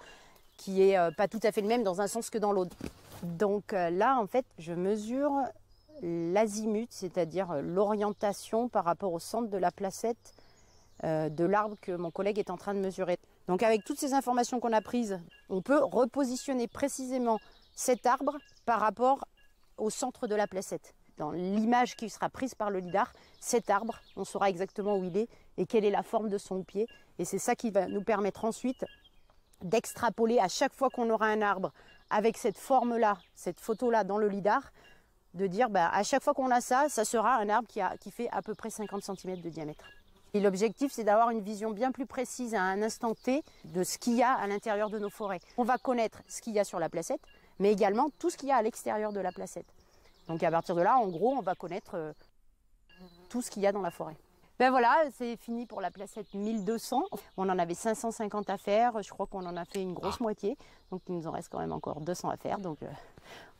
qui est euh, pas tout à fait le même dans un sens que dans l'autre. Donc euh, là, en fait, je mesure l'azimut, c'est-à-dire l'orientation par rapport au centre de la placette de l'arbre que mon collègue est en train de mesurer. Donc avec toutes ces informations qu'on a prises, on peut repositionner précisément cet arbre par rapport au centre de la placette dans l'image qui sera prise par le lidar, cet arbre, on saura exactement où il est et quelle est la forme de son pied. Et c'est ça qui va nous permettre ensuite d'extrapoler à chaque fois qu'on aura un arbre avec cette forme-là, cette photo-là dans le lidar, de dire bah, à chaque fois qu'on a ça, ça sera un arbre qui, qui fait à peu près 50 cm de diamètre. Et l'objectif, c'est d'avoir une vision bien plus précise à un instant T de ce qu'il y a à l'intérieur de nos forêts. On va connaître ce qu'il y a sur la placette, mais également tout ce qu'il y a à l'extérieur de la placette. Donc à partir de là, en gros, on va connaître euh, tout ce qu'il y a dans la forêt. Ben voilà, c'est fini pour la placette 1200. On en avait 550 à faire. Je crois qu'on en a fait une grosse ah. moitié. Donc il nous en reste quand même encore 200 à faire. Donc euh,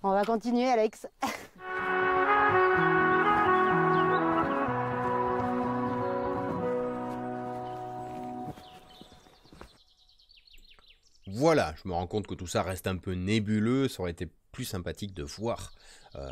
on va continuer, Alex. [laughs] Voilà, je me rends compte que tout ça reste un peu nébuleux, ça aurait été plus sympathique de voir euh,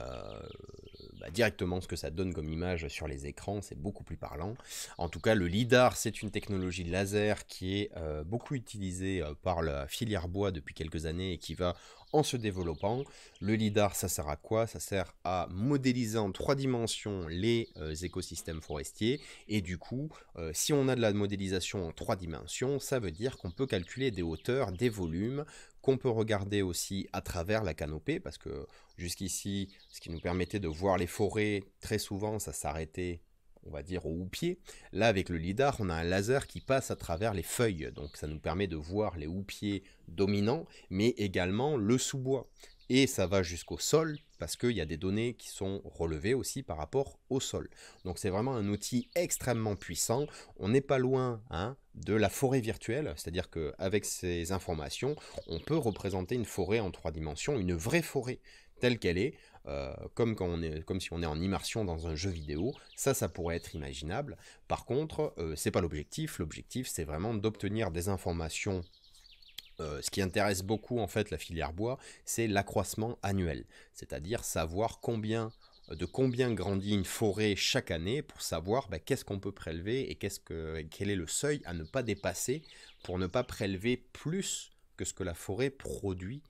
bah, directement ce que ça donne comme image sur les écrans, c'est beaucoup plus parlant. En tout cas, le LIDAR, c'est une technologie laser qui est euh, beaucoup utilisée euh, par la filière bois depuis quelques années et qui va en se développant. Le LIDAR, ça sert à quoi Ça sert à modéliser en trois dimensions les euh, écosystèmes forestiers. Et du coup, euh, si on a de la modélisation en trois dimensions, ça veut dire qu'on peut calculer des hauteurs, des volumes, qu'on peut regarder aussi à travers la canopée, parce que jusqu'ici, ce qui nous permettait de voir les forêts, très souvent, ça s'arrêtait on va dire au houppier. Là, avec le lidar, on a un laser qui passe à travers les feuilles, donc ça nous permet de voir les houppiers dominants, mais également le sous-bois. Et ça va jusqu'au sol, parce qu'il y a des données qui sont relevées aussi par rapport au sol. Donc c'est vraiment un outil extrêmement puissant. On n'est pas loin hein, de la forêt virtuelle, c'est-à-dire qu'avec ces informations, on peut représenter une forêt en trois dimensions, une vraie forêt telle qu'elle est, euh, comme, quand on est, comme si on est en immersion dans un jeu vidéo. Ça, ça pourrait être imaginable. Par contre, euh, ce n'est pas l'objectif. L'objectif, c'est vraiment d'obtenir des informations euh, ce qui intéresse beaucoup en fait la filière bois, c'est l'accroissement annuel, c'est-à-dire savoir combien de combien grandit une forêt chaque année pour savoir bah, qu'est-ce qu'on peut prélever et qu'est-ce que, quel est le seuil à ne pas dépasser pour ne pas prélever plus que ce que la forêt produit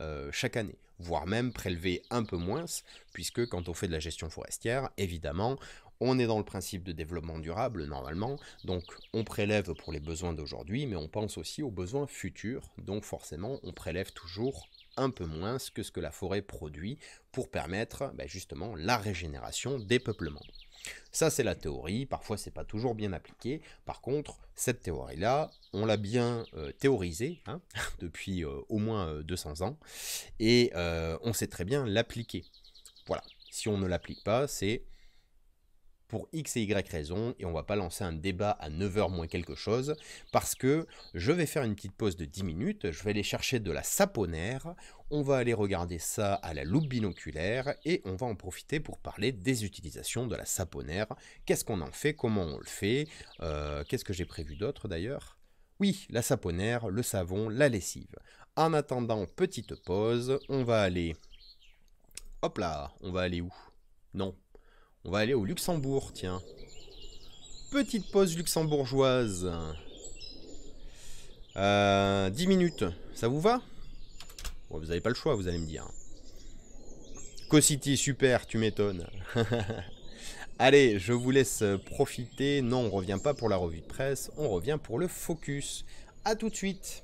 euh, chaque année, voire même prélever un peu moins, puisque quand on fait de la gestion forestière, évidemment, on est dans le principe de développement durable normalement, donc on prélève pour les besoins d'aujourd'hui, mais on pense aussi aux besoins futurs, donc forcément on prélève toujours un peu moins que ce que la forêt produit pour permettre bah, justement la régénération des peuplements. Ça, c'est la théorie. Parfois, c'est pas toujours bien appliqué. Par contre, cette théorie-là, on l'a bien euh, théorisée hein, [laughs] depuis euh, au moins 200 euh, ans et on sait très bien l'appliquer. Voilà. Si on ne l'applique pas, c'est pour X et Y raisons, et on va pas lancer un débat à 9h moins quelque chose, parce que je vais faire une petite pause de 10 minutes, je vais aller chercher de la saponaire. On va aller regarder ça à la loupe binoculaire et on va en profiter pour parler des utilisations de la saponaire. Qu'est-ce qu'on en fait Comment on le fait euh, Qu'est-ce que j'ai prévu d'autre d'ailleurs oui, la saponaire, le savon, la lessive. En attendant, petite pause, on va aller... Hop là, on va aller où Non, on va aller au Luxembourg, tiens. Petite pause luxembourgeoise. 10 euh, minutes, ça vous va vous n'avez pas le choix, vous allez me dire. co super, tu m'étonnes. [laughs] allez, je vous laisse profiter. Non, on revient pas pour la revue de presse, on revient pour le focus. A tout de suite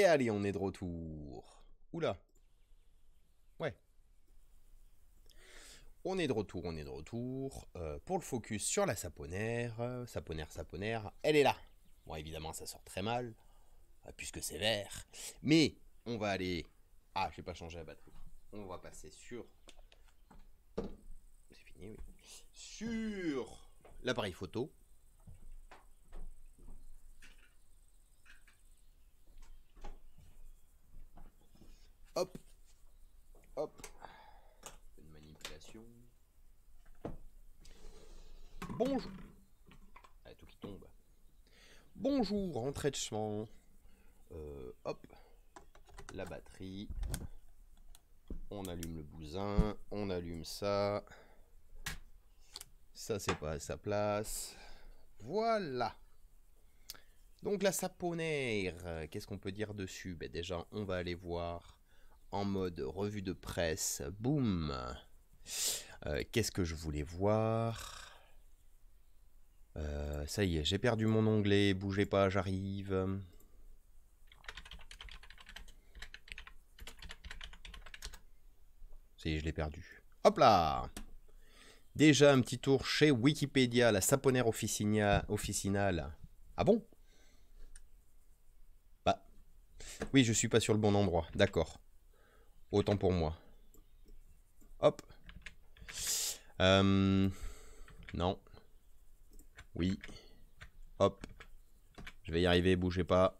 Et allez, on est de retour. Oula. Ouais. On est de retour, on est de retour. Euh, pour le focus sur la saponaire. Euh, saponaire, saponaire. Elle est là. Bon, évidemment, ça sort très mal. Euh, puisque c'est vert. Mais on va aller... Ah, je vais pas changé la batterie. On va passer sur... C'est fini, oui. Sur l'appareil photo. Hop. Hop. Une manipulation. Bonjour. Ah, tout qui tombe. Bonjour, entrée de chemin, euh, hop. La batterie. On allume le bousin. On allume ça. Ça, c'est pas à sa place. Voilà. Donc la saponaire, qu'est-ce qu'on peut dire dessus ben Déjà, on va aller voir en mode revue de presse. Boum euh, Qu'est-ce que je voulais voir euh, Ça y est, j'ai perdu mon onglet. Bougez pas, j'arrive. Ça y est, je l'ai perdu. Hop là Déjà un petit tour chez Wikipédia, la saponnière officinale. Ah bon Bah. Oui, je suis pas sur le bon endroit. D'accord. Autant pour moi. Hop. Euh, non. Oui. Hop. Je vais y arriver, bougez pas.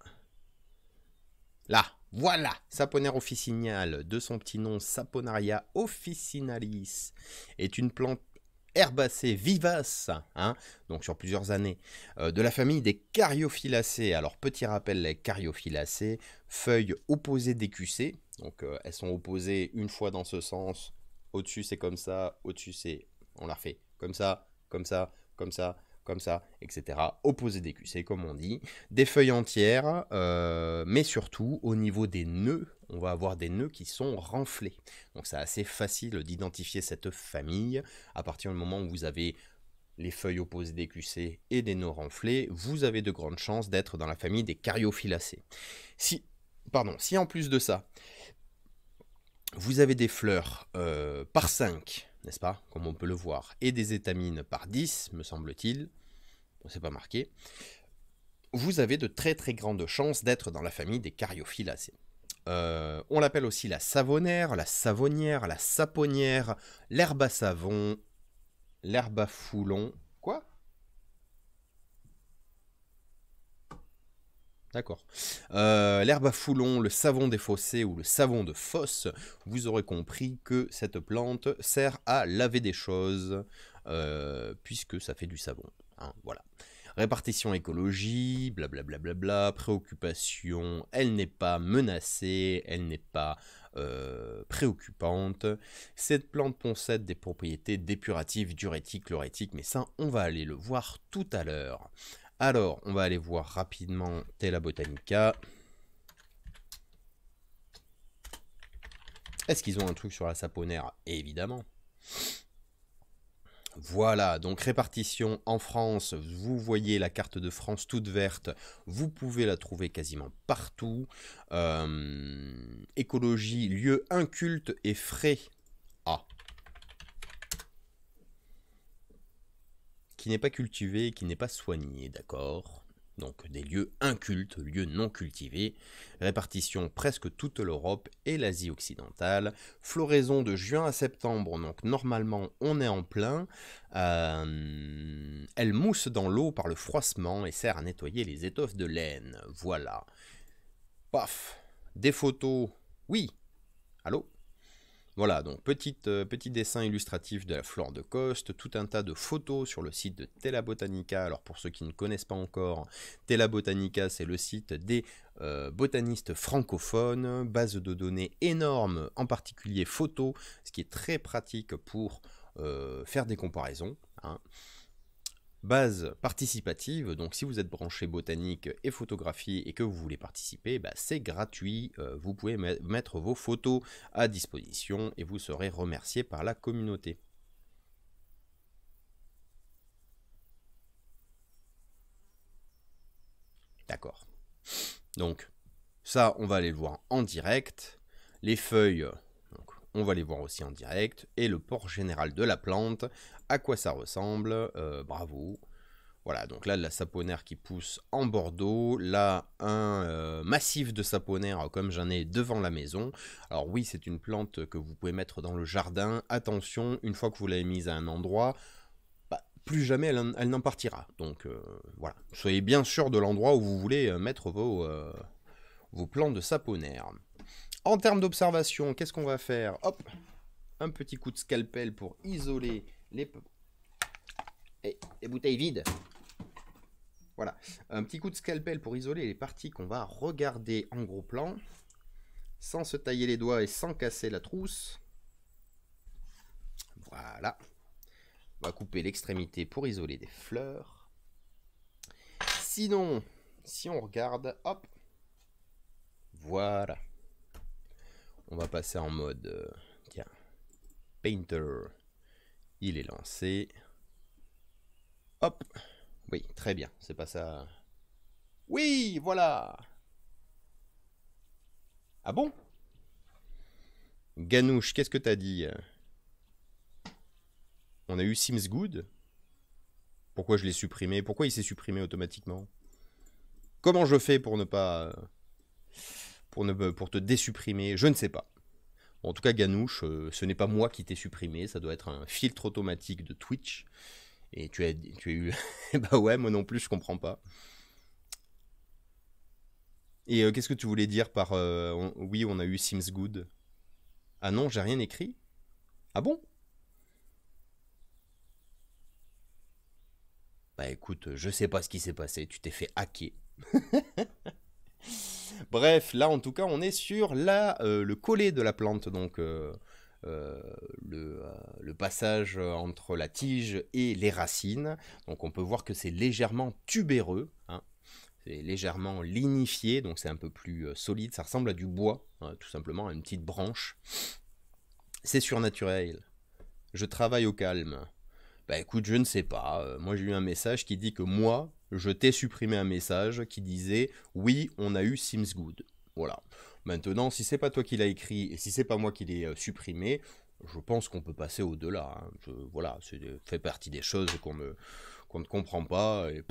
Là, voilà Saponaire officinal, de son petit nom Saponaria officinalis, est une plante herbacées vivaces, hein, donc sur plusieurs années, euh, de la famille des Cariophyllacées. Alors petit rappel, les Cariophyllacées, feuilles opposées décussées, donc euh, elles sont opposées une fois dans ce sens, au-dessus c'est comme ça, au-dessus c'est, on la refait, comme ça, comme ça, comme ça, comme ça, etc. Opposées décussées comme on dit, des feuilles entières, euh, mais surtout au niveau des nœuds on va avoir des nœuds qui sont renflés. Donc c'est assez facile d'identifier cette famille. À partir du moment où vous avez les feuilles opposées des QC et des nœuds renflés, vous avez de grandes chances d'être dans la famille des Caryophyllacées. Si, pardon, si en plus de ça, vous avez des fleurs euh, par 5, n'est-ce pas, comme on peut le voir, et des étamines par 10, me semble-t-il, on ne pas marqué, vous avez de très très grandes chances d'être dans la famille des Caryophyllacées. Euh, on l'appelle aussi la savonnière, la savonnière, la saponnière, l'herbe à savon, l'herbe à foulon. Quoi D'accord. Euh, l'herbe à foulon, le savon des fossés ou le savon de fosse, vous aurez compris que cette plante sert à laver des choses, euh, puisque ça fait du savon. Hein, voilà. Répartition écologie, blablabla, bla préoccupation, elle n'est pas menacée, elle n'est pas euh, préoccupante. Cette plante possède des propriétés dépuratives, diurétiques, chlorétiques, mais ça, on va aller le voir tout à l'heure. Alors, on va aller voir rapidement Tela Botanica. Est-ce qu'ils ont un truc sur la saponaire Évidemment. Voilà, donc répartition en France, vous voyez la carte de France toute verte, vous pouvez la trouver quasiment partout. Euh, écologie, lieu inculte et frais. A ah. Qui n'est pas cultivé, qui n'est pas soigné, d'accord donc des lieux incultes, lieux non cultivés, répartition presque toute l'Europe et l'Asie occidentale, floraison de juin à septembre, donc normalement on est en plein, euh, elle mousse dans l'eau par le froissement et sert à nettoyer les étoffes de laine, voilà. Paf, des photos, oui, allô voilà, donc euh, petit dessin illustratif de la flore de Coste, tout un tas de photos sur le site de Tela Botanica. Alors pour ceux qui ne connaissent pas encore, Tela Botanica, c'est le site des euh, botanistes francophones, base de données énorme, en particulier photos, ce qui est très pratique pour euh, faire des comparaisons. Hein. Base participative, donc si vous êtes branché botanique et photographie et que vous voulez participer, bah, c'est gratuit, euh, vous pouvez mettre vos photos à disposition et vous serez remercié par la communauté. D'accord. Donc ça, on va aller le voir en direct. Les feuilles, on va les voir aussi en direct, et le port général de la plante, à quoi ça ressemble, euh, bravo. Voilà, donc là, la saponaire qui pousse en Bordeaux. Là, un euh, massif de saponaire comme j'en ai devant la maison. Alors oui, c'est une plante que vous pouvez mettre dans le jardin. Attention, une fois que vous l'avez mise à un endroit, bah, plus jamais elle, n'en partira. Donc euh, voilà, soyez bien sûr de l'endroit où vous voulez mettre vos, vos plants de saponaire. En termes d'observation, qu'est-ce qu'on va faire Hop, un petit coup de scalpel pour isoler les, et les bouteilles vides. Voilà, un petit coup de scalpel pour isoler les parties qu'on va regarder en gros plan, sans se tailler les doigts et sans casser la trousse. Voilà. On va couper l'extrémité pour isoler des fleurs. Sinon, si on regarde, hop, voilà. On va passer en mode euh, tiens, Painter. Il est lancé. Hop. Oui, très bien. C'est pas ça. Oui, voilà. Ah bon Ganouche, qu'est-ce que t'as dit On a eu Sims Good Pourquoi je l'ai supprimé Pourquoi il s'est supprimé automatiquement Comment je fais pour ne pas... Euh, pour, te désupprimer, je ne sais pas. en tout cas, Ganouche, euh, ce n'est pas moi qui t'ai supprimé, ça doit être un filtre automatique de Twitch. Et tu as, tu as eu. bah [laughs] ouais, moi non plus, je comprends pas. Et euh, qu'est-ce que tu voulais dire par euh, oui, on a eu Sims Good Ah non, j'ai rien écrit Ah bon Bah écoute, je sais pas ce qui s'est passé, tu t'es fait hacker. [laughs] Bref, là en tout cas, on est sur la, euh, le collet de la plante, donc euh, euh, le, passage entre la tige et les racines. Donc on peut voir que c'est légèrement tubéreux, hein. c'est légèrement lignifié, donc c'est un peu plus solide, ça ressemble à du bois, hein, tout simplement, à une petite branche. C'est surnaturel. Je travaille au calme. Bah écoute, je ne sais pas. Euh, moi j'ai eu un message qui dit que moi, je t'ai supprimé un message qui disait oui, on a eu Sims Good. Voilà. Maintenant, si c'est pas toi qui l'as écrit et si c'est pas moi qui l'ai euh, supprimé, je pense qu'on peut passer au-delà. Hein. voilà, c'est fait partie des choses qu'on ne, qu'on ne comprend pas et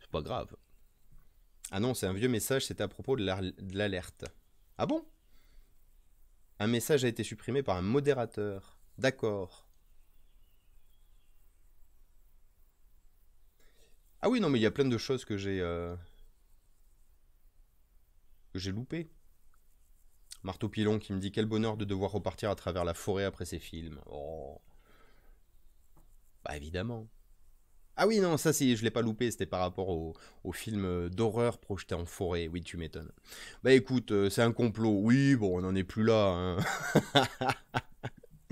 c'est pas grave. Ah non, c'est un vieux message, c'était à propos de l'alerte. Ah bon Un message a été supprimé par un modérateur. D'accord. Ah oui, non, mais il y a plein de choses que j'ai. Euh, que j'ai loupées. Marteau Pilon qui me dit quel bonheur de devoir repartir à travers la forêt après ces films. Oh. Bah évidemment. Ah oui, non, ça si je l'ai pas loupé, c'était par rapport au, au film euh, d'horreur projeté en forêt. Oui, tu m'étonnes. Bah écoute, euh, c'est un complot. Oui, bon, on n'en est plus là. Hein. [laughs]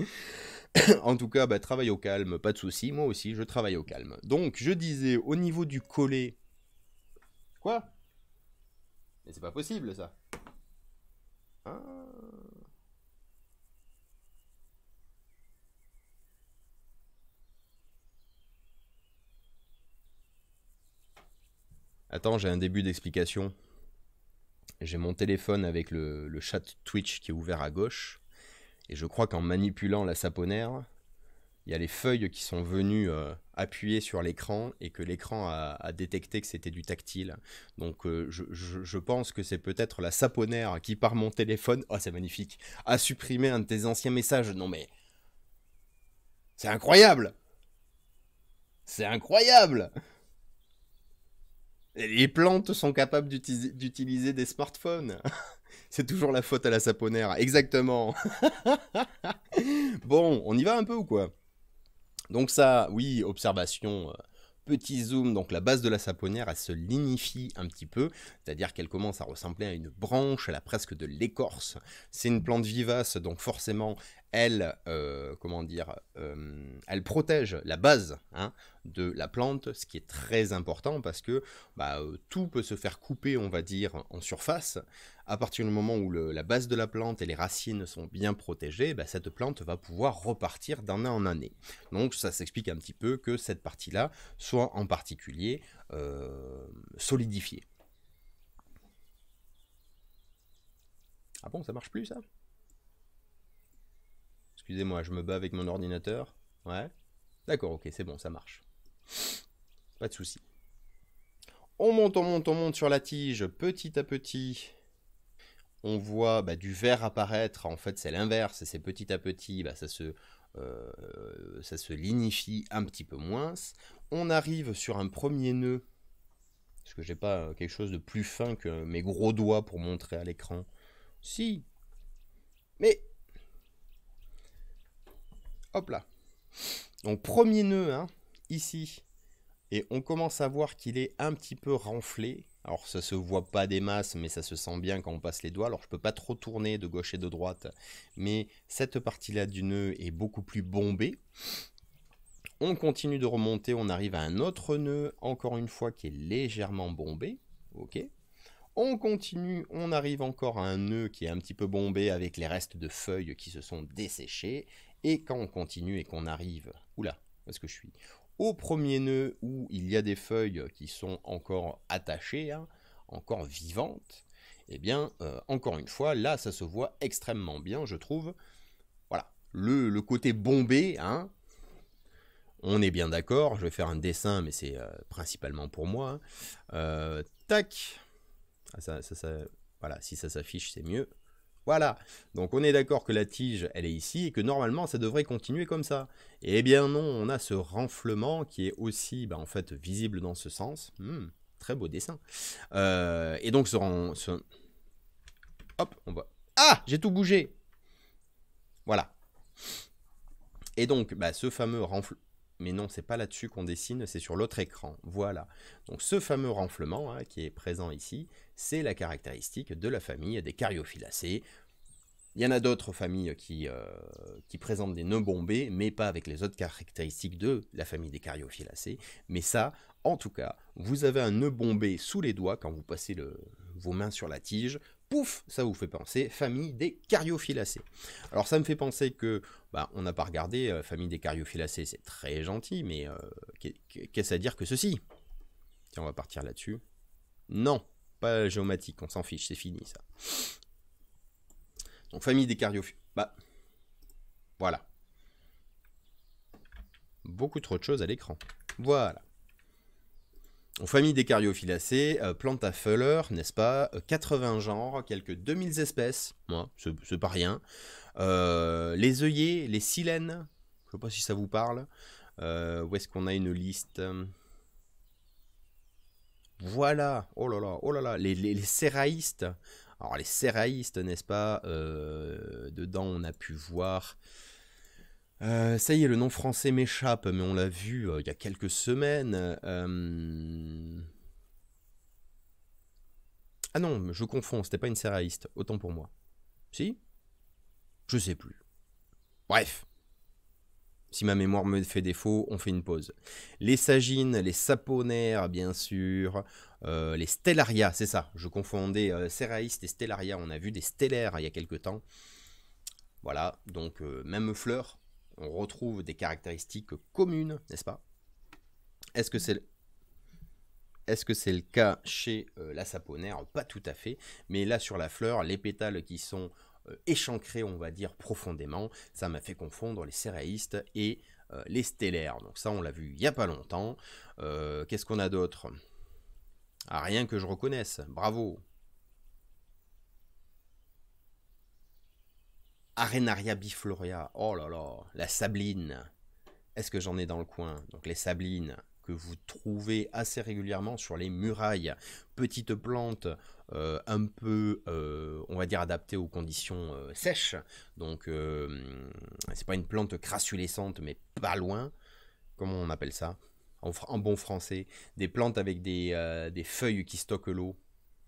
[coughs] en tout cas, bah, travaille au calme, pas de souci. Moi aussi, je travaille au calme. Donc, je disais, au niveau du collet. Quoi Mais c'est pas possible, ça. Ah. Attends, j'ai un début d'explication. J'ai mon téléphone avec le chat Twitch qui est ouvert à gauche. Et je crois qu'en manipulant la saponaire, il y a les feuilles qui sont venues euh, appuyer sur l'écran et que l'écran a, détecté que c'était du tactile. Donc euh, je, pense que c'est peut-être la saponaire qui, par mon téléphone, oh c'est magnifique, a supprimé un de tes anciens messages. Non mais... C'est incroyable C'est incroyable Les plantes sont capables d'utiliser des smartphones [laughs] C'est toujours la faute à la saponnière. Exactement. [laughs] bon, on y va un peu ou quoi Donc ça, oui, observation euh, petit zoom, donc la base de la saponnière, elle se lignifie un petit peu, c'est-à-dire qu'elle commence à ressembler à une branche, elle a presque de l'écorce. C'est une plante vivace, donc forcément, elle, euh, comment dire, euh, elle protège la base hein, de la plante, ce qui est très important parce que bah, euh, tout peut se faire couper, on va dire, en surface. À partir du moment où la base de la plante et les racines sont bien protégées, bah, cette plante va pouvoir repartir d'un en année. Donc ça s'explique un petit peu que cette partie-là soit en particulier solidifiée. Ah bon, ça marche plus ça Excusez-moi, je me bats avec mon ordinateur. Ouais. D'accord, ok, c'est bon, ça marche. Pas de souci. On monte, on monte, on monte sur la tige petit à petit. On voit bah, du vert apparaître. En fait, c'est l'inverse. c'est petit à petit, bah, ça se euh, ça se lignifie un petit peu moins. On arrive sur un premier nœud, Est-ce que j'ai pas quelque chose de plus fin que mes gros doigts pour montrer à l'écran. Si, mais Hop là. Donc premier nœud, hein, ici. Et on commence à voir qu'il est un petit peu renflé. Alors ça se voit pas des masses, mais ça se sent bien quand on passe les doigts. Alors je peux pas trop tourner de gauche et de droite, mais cette partie-là du nœud est beaucoup plus bombée. On continue de remonter, on arrive à un autre nœud, encore une fois, qui est légèrement bombé. Ok. On continue, on arrive encore à un nœud qui est un petit peu bombé avec les restes de feuilles qui se sont desséchées. Et quand on continue et qu'on arrive, oula, où est-ce que je suis Au premier nœud où il y a des feuilles qui sont encore attachées, hein, encore vivantes, eh bien, euh, encore une fois, là, ça se voit extrêmement bien, je trouve. Voilà, le, côté bombé, hein, on est bien d'accord, je vais faire un dessin, mais c'est euh, principalement pour moi. Hein. Euh, tac, ah, ça, ça, ça, voilà, si ça s'affiche, c'est mieux. Voilà. Donc on est d'accord que la tige, elle est ici et que normalement ça devrait continuer comme ça. Eh bien non, on a ce renflement qui est aussi ben, en fait visible dans ce sens. Hmm, très beau dessin. Euh, et donc ce, ren... Hop, on voit... Ah, j'ai tout bougé. Voilà. Et donc bah, ce fameux renflement... Mais non, c'est pas là-dessus qu'on dessine, c'est sur l'autre écran. Voilà. Donc ce fameux renflement hein, qui est présent ici, c'est la caractéristique de la famille des Caryophyllacées. Il y en a d'autres familles qui, euh, qui présentent des nœuds bombés, mais pas avec les autres caractéristiques de la famille des Caryophyllacées. Mais ça, en tout cas, vous avez un nœud bombé sous les doigts quand vous passez vos mains sur la tige pouf, ça vous fait penser famille des cariophilacées. Alors ça me fait penser que, bah, on n'a pas regardé euh, famille des cariophilacées, c'est très gentil, mais euh, qu'est-ce à dire que ceci Tiens, on va partir là-dessus. Non, pas géomatique, on s'en fiche, c'est fini ça. Donc famille des cariophilacées, bah, voilà. Beaucoup trop de choses à l'écran. Voilà famille des euh, plantes à Fuller, n'est-ce pas 80 euh, genres, quelques 2000 espèces, moi, ce, c'est pas rien. Euh, les œillets, les silènes, je sais pas si ça vous parle. où est-ce qu'on a une liste Voilà, oh là là, oh là là, les, les, Alors les séraïstes, n'est-ce pas Dedans, on a pu voir euh, ça y est, le nom français m'échappe, mais on l'a vu euh, il y a quelques semaines. Euh, ah non, je confonds, c'était pas une céréaliste, autant pour moi. Si Je sais plus. Bref. Si ma mémoire me fait défaut, on fait une pause. Les sagines, les saponaires, bien sûr, les stellaria, c'est ça. Je confondais céréaliste et stellaria. On a vu des stellaires il y a quelque temps. Voilà, donc même fleur, on retrouve des caractéristiques communes, n'est-ce pas Est-ce que c'est le... cas chez euh, la saponaire Pas tout à fait, mais là sur la fleur, les pétales qui sont euh, échancrés, on va dire profondément, ça m'a fait confondre les céréistes et euh, les stellaires. Donc ça, on l'a vu il n'y a pas longtemps. Qu'est-ce qu'on a d'autre ah, Rien que je reconnaisse, bravo Arenaria bifloria. Oh là là, la sabline. Est-ce que j'en ai dans le coin Donc les sablines que vous trouvez assez régulièrement sur les murailles. Petite plantes euh, un peu, euh, on va dire, adaptées aux conditions euh, sèches. Donc c'est pas une plante crassulescente, mais pas loin. Comment on appelle ça en, bon français Des plantes avec des feuilles qui stockent l'eau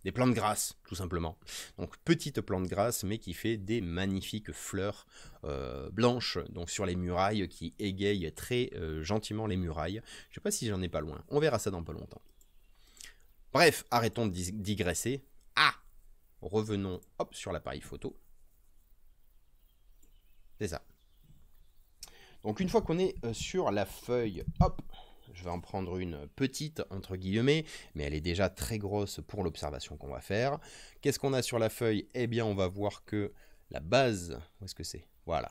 des plantes grasses, tout simplement. Donc petite plante grasse, mais qui fait des magnifiques fleurs euh, blanches, donc sur les murailles, qui égayent très euh, gentiment les murailles. Je sais pas si j'en ai pas loin, on verra ça dans pas longtemps. Bref, arrêtons de digresser. Ah Revenons hop, sur l'appareil photo. C'est ça. Donc une fois qu'on est euh, sur la feuille, hop, je vais en prendre une petite, entre guillemets, mais elle est déjà très grosse pour l'observation qu'on va faire. Qu'est-ce qu'on a sur la feuille Eh bien, on va voir que la base, où est-ce que c'est Voilà.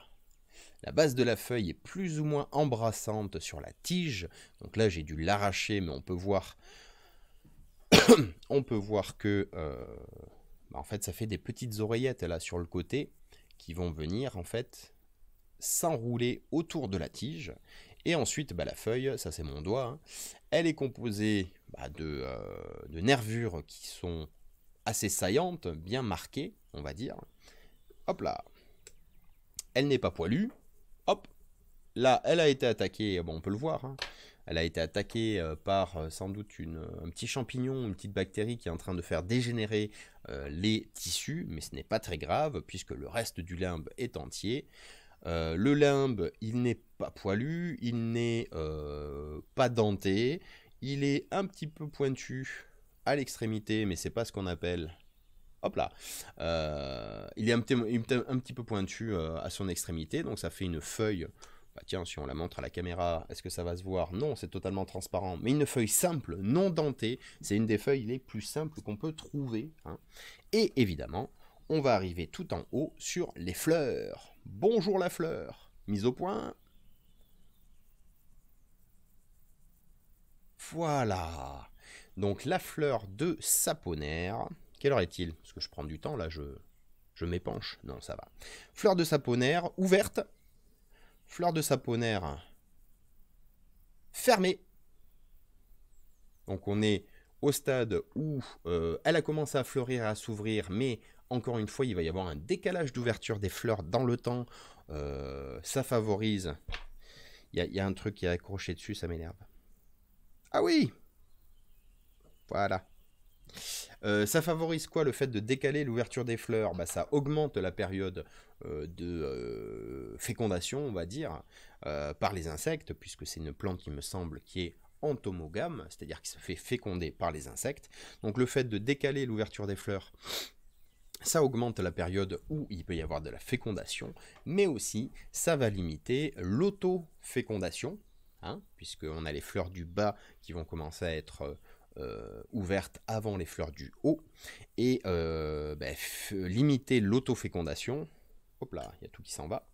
La base de la feuille est plus ou moins embrassante sur la tige. Donc là, j'ai dû l'arracher, mais on peut voir, [coughs] on peut voir que, euh, bah, en fait, ça fait des petites oreillettes là sur le côté qui vont venir en fait s'enrouler autour de la tige et ensuite, bah, la feuille, ça c'est mon doigt, hein. elle est composée bah, euh, de, nervures qui sont assez saillantes, bien marquées, on va dire. Hop là. Elle n'est pas poilue. Hop. Là, elle a été attaquée, ah bon, on peut le voir, hein. elle a été attaquée euh, par euh, sans doute une, un petit champignon, une petite bactérie qui est en train de faire dégénérer les tissus, mais ce n'est pas très grave puisque le reste du limbe est entier. le limbe, il n'est pas poilu, il n'est euh, pas denté, il est un petit peu pointu à l'extrémité, mais c'est pas ce qu'on appelle. Hop là, euh, il est un petit, un petit peu pointu euh, à son extrémité, donc ça fait une feuille. Bah tiens, si on la montre à la caméra, est-ce que ça va se voir Non, c'est totalement transparent. Mais une feuille simple, non dentée, c'est une des feuilles les plus simples qu'on peut trouver. Hein. Et évidemment, on va arriver tout en haut sur les fleurs. Bonjour la fleur Mise au point, Voilà. Donc la fleur de saponaire. Quelle heure est-il Parce que je prends du temps, là, je, je m'épanche. Non, ça va. Fleur de saponaire ouverte. Fleur de saponaire fermée. Donc on est au stade où euh, elle a commencé à fleurir à s'ouvrir, mais encore une fois, il va y avoir un décalage d'ouverture des fleurs dans le temps. Euh, ça favorise. Il y, y a un truc qui est accroché dessus, ça m'énerve. Ah oui Voilà. Euh, ça favorise quoi le fait de décaler l'ouverture des fleurs bah, Ça augmente la période euh, de euh, fécondation, on va dire, par les insectes, puisque c'est une plante qui me semble qui est entomogame, c'est-à-dire qui se fait féconder par les insectes. Donc le fait de décaler l'ouverture des fleurs, ça augmente la période où il peut y avoir de la fécondation, mais aussi ça va limiter l'auto-fécondation, Puisque hein, puisqu'on a les fleurs du bas qui vont commencer à être euh, ouvertes avant les fleurs du haut, et euh, ben, limiter l'autofécondation. Hop là, il y a tout qui s'en va.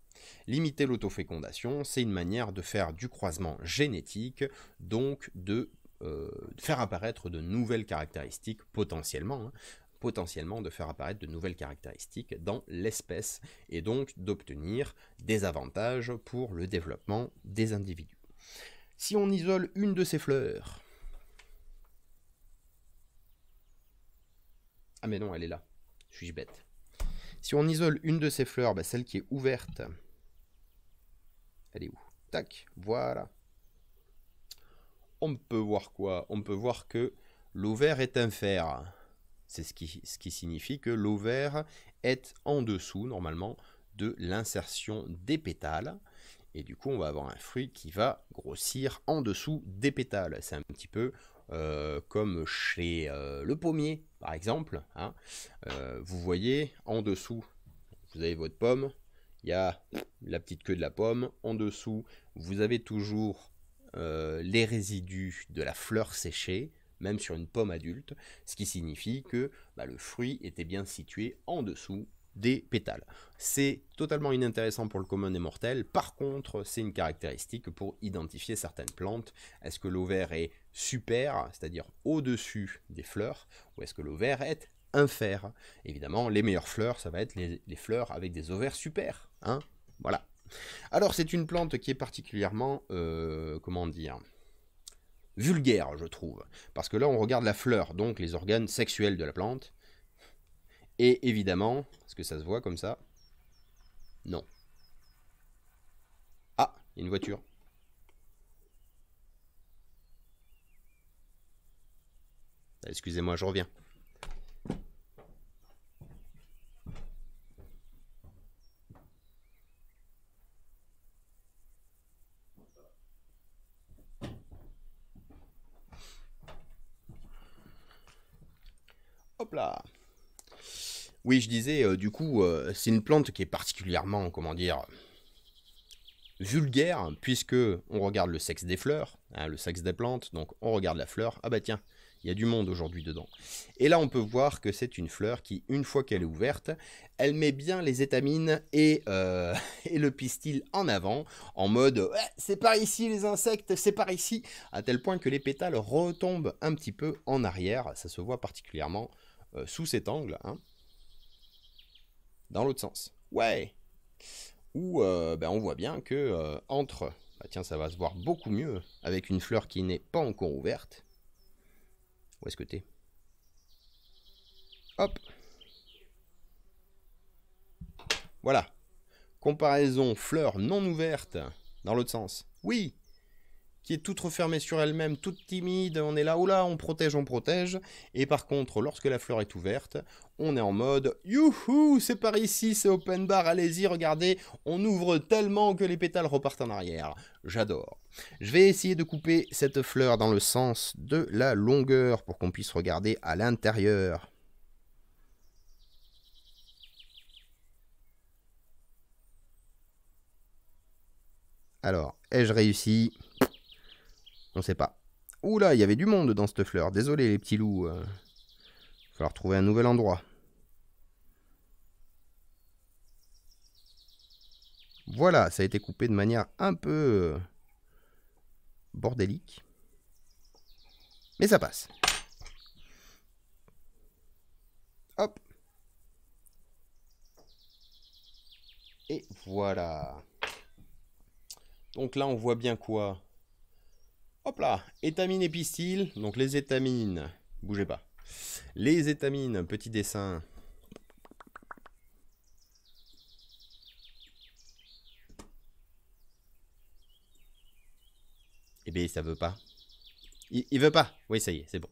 Limiter l'autofécondation, c'est une manière de faire du croisement génétique, donc de euh, faire apparaître de nouvelles caractéristiques potentiellement, hein, potentiellement de faire apparaître de nouvelles caractéristiques dans l'espèce et donc d'obtenir des avantages pour le développement des individus si on isole une de ces fleurs. Ah mais non, elle est là. Suis-je bête Si on isole une de ces fleurs, bah, celle qui est ouverte, elle est où Tac, voilà. On peut voir quoi On peut voir que l'ovaire est un C'est ce qui, ce qui signifie que l'ovaire est en dessous, normalement, de l'insertion des pétales et du coup on va avoir un fruit qui va grossir en dessous des pétales. C'est un petit peu euh, comme chez euh, le pommier par exemple. Hein. Euh, vous voyez en dessous, vous avez votre pomme, il y a la petite queue de la pomme, en dessous vous avez toujours les résidus de la fleur séchée même sur une pomme adulte, ce qui signifie que bah, le fruit était bien situé en dessous des pétales. C'est totalement inintéressant pour le commun des mortels. Par contre, c'est une caractéristique pour identifier certaines plantes. Est-ce que l'ovaire est super, c'est-à-dire au-dessus des fleurs, ou est-ce que l'ovaire est infère Évidemment, les meilleures fleurs, ça va être les, fleurs avec des ovaires super. Hein voilà. Alors, c'est une plante qui est particulièrement, euh, comment dire, vulgaire, je trouve. Parce que là, on regarde la fleur, donc les organes sexuels de la plante. Et évidemment, est-ce que ça se voit comme ça Non. Ah, une voiture. Excusez-moi, je reviens. Hop là oui, je disais, euh, du coup, euh, c'est une plante qui est particulièrement, comment dire, vulgaire, puisque on regarde le sexe des fleurs, hein, le sexe des plantes, donc on regarde la fleur, ah bah tiens, il y a du monde aujourd'hui dedans. Et là, on peut voir que c'est une fleur qui, une fois qu'elle est ouverte, elle met bien les étamines et, euh, [laughs] le pistil en avant, en mode c'est par ici les insectes, c'est par ici, à tel point que les pétales retombent un petit peu en arrière, ça se voit particulièrement sous cet angle. Hein dans l'autre sens. Ouais. ou euh, ben, on voit bien que euh, entre, bah, tiens, ça va se voir beaucoup mieux avec une fleur qui n'est pas encore ouverte. Où est-ce que t'es Hop. Voilà. Comparaison fleur non ouverte dans l'autre sens. Oui, qui est toute refermée sur elle-même, toute timide, on est là, où oh là, on protège, on protège. Et par contre, lorsque la fleur est ouverte, on est en mode, youhou, c'est par ici, c'est open bar, allez-y, regardez, on ouvre tellement que les pétales repartent en arrière. J'adore. Je vais essayer de couper cette fleur dans le sens de la longueur pour qu'on puisse regarder à l'intérieur. Alors, ai-je réussi on sait pas. Oula, il y avait du monde dans cette fleur. Désolé, les petits loups. Il euh. va falloir trouver un nouvel endroit. Voilà, ça a été coupé de manière un peu euh, bordélique. Mais ça passe. Hop. Et voilà. Donc là, on voit bien quoi Hop là, étamine et pistil. Donc les étamines, bougez pas. Les étamines, petit dessin. Eh bien, ça veut pas. Il, veut pas. Oui, ça y est, c'est bon.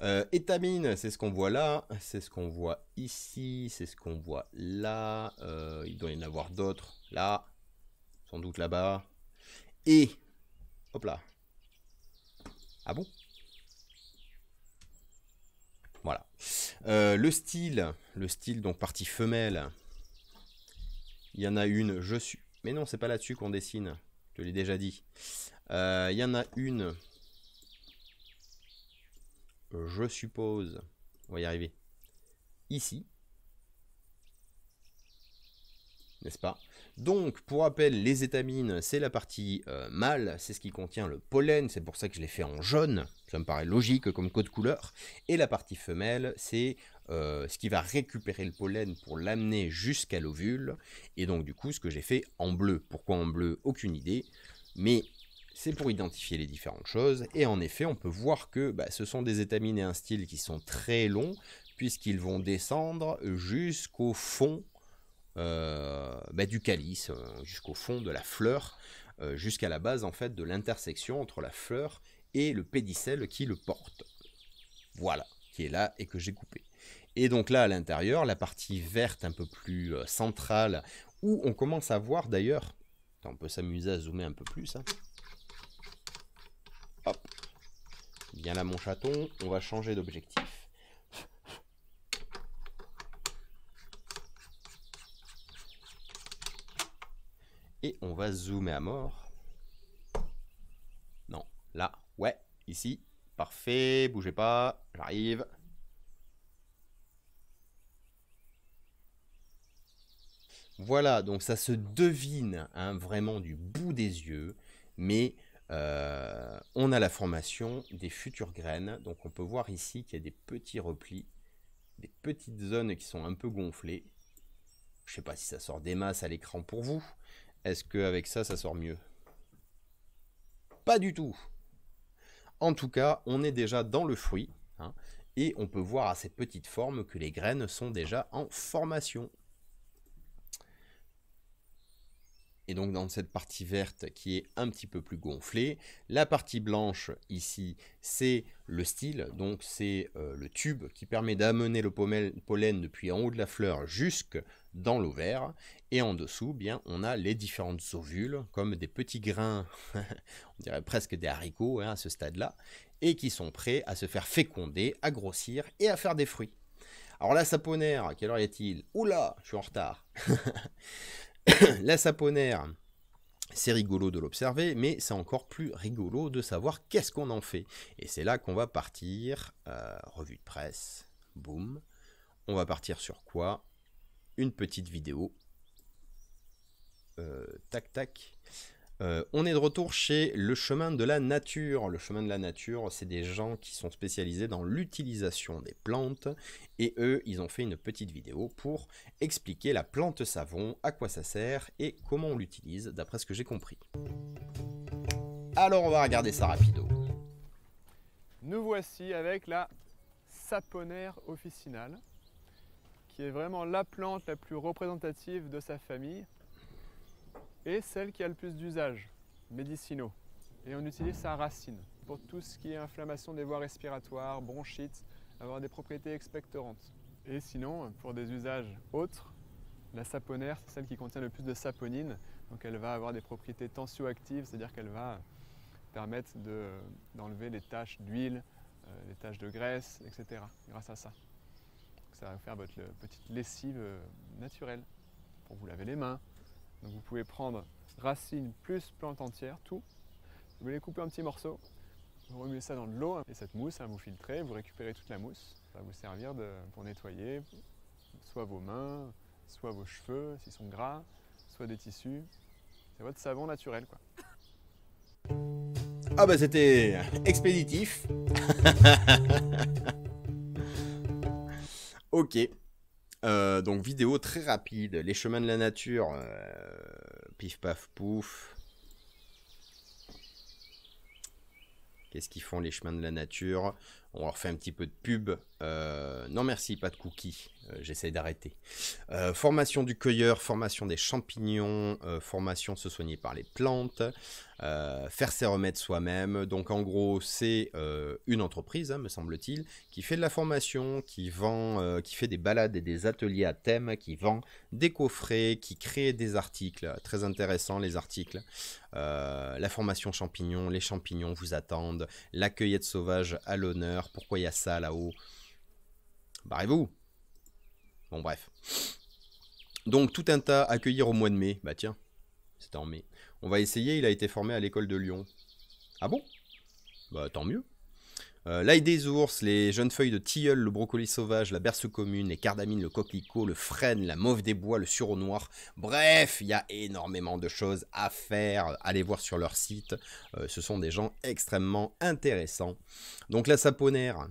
Euh, étamine, c'est ce qu'on voit là, c'est ce qu'on voit ici, c'est ce qu'on voit là. Euh, il doit y en avoir d'autres là, sans doute là-bas. Et, hop là, ah bon Voilà. Euh, le style, le style, donc partie femelle. Il y en a une, je suis... Mais non, c'est pas là-dessus qu'on dessine. Je l'ai déjà dit. Euh, il y en a une, je suppose. On va y arriver. Ici. N'est-ce pas donc, pour rappel, les étamines, c'est la partie euh, mâle, c'est ce qui contient le pollen, c'est pour ça que je l'ai fait en jaune, ça me paraît logique comme code couleur. Et la partie femelle, c'est euh, ce qui va récupérer le pollen pour l'amener jusqu'à l'ovule. Et donc, du coup, ce que j'ai fait en bleu. Pourquoi en bleu Aucune idée. Mais c'est pour identifier les différentes choses. Et en effet, on peut voir que bah, ce sont des étamines et un style qui sont très longs, puisqu'ils vont descendre jusqu'au fond euh, bah, du calice euh, jusqu'au fond de la fleur, euh, jusqu'à la base en fait de l'intersection entre la fleur et le pédicelle qui le porte. Voilà, qui est là et que j'ai coupé. Et donc là, à l'intérieur, la partie verte un peu plus centrale, où on commence à voir d'ailleurs, on peut s'amuser à zoomer un peu plus, hein. hop, bien là mon chaton, on va changer d'objectif. Et on va zoomer à mort. Non, là, ouais, ici. Parfait, bougez pas, j'arrive. Voilà, donc ça se devine hein, vraiment du bout des yeux, mais euh, on a la formation des futures graines. Donc on peut voir ici qu'il y a des petits replis, des petites zones qui sont un peu gonflées. Je ne sais pas si ça sort des masses à l'écran pour vous, est-ce qu'avec ça, ça sort mieux Pas du tout En tout cas, on est déjà dans le fruit, hein, et on peut voir à ces petites formes que les graines sont déjà en formation. Et donc dans cette partie verte qui est un petit peu plus gonflée, la partie blanche ici, c'est le style, donc c'est euh, le tube qui permet d'amener le pollen depuis en haut de la fleur jusqu'à dans l'ovaire. Et en dessous, eh bien, on a les différentes ovules, comme des petits grains, [laughs] on dirait presque des haricots hein, à ce stade-là, et qui sont prêts à se faire féconder, à grossir et à faire des fruits. Alors la saponaire, à quelle heure y t il Oula, je suis en retard. [laughs] la saponaire, c'est rigolo de l'observer, mais c'est encore plus rigolo de savoir qu'est-ce qu'on en fait. Et c'est là qu'on va partir, euh, revue de presse, boum. On va partir sur quoi une petite vidéo. Euh, tac tac. Euh, on est de retour chez Le Chemin de la Nature. Le Chemin de la Nature, c'est des gens qui sont spécialisés dans l'utilisation des plantes. Et eux, ils ont fait une petite vidéo pour expliquer la plante savon, à quoi ça sert et comment on l'utilise, d'après ce que j'ai compris. Alors, on va regarder ça rapido. Nous voici avec la saponaire officinale qui est vraiment la plante la plus représentative de sa famille et celle qui a le plus d'usages médicinaux. Et on utilise sa racine pour tout ce qui est inflammation des voies respiratoires, bronchites, avoir des propriétés expectorantes. Et sinon, pour des usages autres, la saponaire, c'est celle qui contient le plus de saponine. Donc elle va avoir des propriétés tensioactives, c'est-à-dire qu'elle va permettre d'enlever les taches d'huile, euh, les taches de graisse, etc. grâce à ça faire votre petite lessive euh, naturelle pour vous laver les mains. vous pouvez prendre racine plus plante entière, tout. Vous les coupez en petits morceaux, vous remuez ça dans de l'eau hein, et cette mousse, va hein, vous filtrer, vous récupérez toute la mousse. Ça va vous servir pour nettoyer soit vos mains, soit vos cheveux s'ils sont gras, soit des tissus. C'est votre savon naturel quoi. Ah bah c'était expéditif [laughs] Ok. Euh, donc vidéo très rapide, les chemins de la nature, euh, pif paf pouf. Qu'est-ce qu'ils font les chemins de la nature on leur fait un petit peu de pub. Euh, non merci, pas de cookies. Euh, j'essaie d'arrêter. Euh, formation du cueilleur, formation des champignons, formation se soigner par les plantes, faire ses remèdes soi-même. Donc en gros, c'est une entreprise, hein, me semble-t-il, qui fait de la formation, qui vend, qui fait des balades et des ateliers à thème, qui vend des coffrets, qui crée des articles. Très intéressant les articles. la formation champignons, les champignons vous attendent, la cueillette sauvage à l'honneur pourquoi il y a ça là-haut. Barrez-vous. Bah, bon, bref. Donc, tout un tas à accueillir au mois de mai. Bah tiens, c'était en mai. On va essayer, il a été formé à l'école de Lyon. Ah bon Bah tant mieux. Euh, l'ail des ours, les jeunes feuilles de tilleul, le brocoli sauvage, la berce commune, les cardamines, le coquelicot, le frêne, la mauve des bois, le sureau noir. Bref, il y a énormément de choses à faire. Allez voir sur leur site. Euh, ce sont des gens extrêmement intéressants. Donc la saponnaire.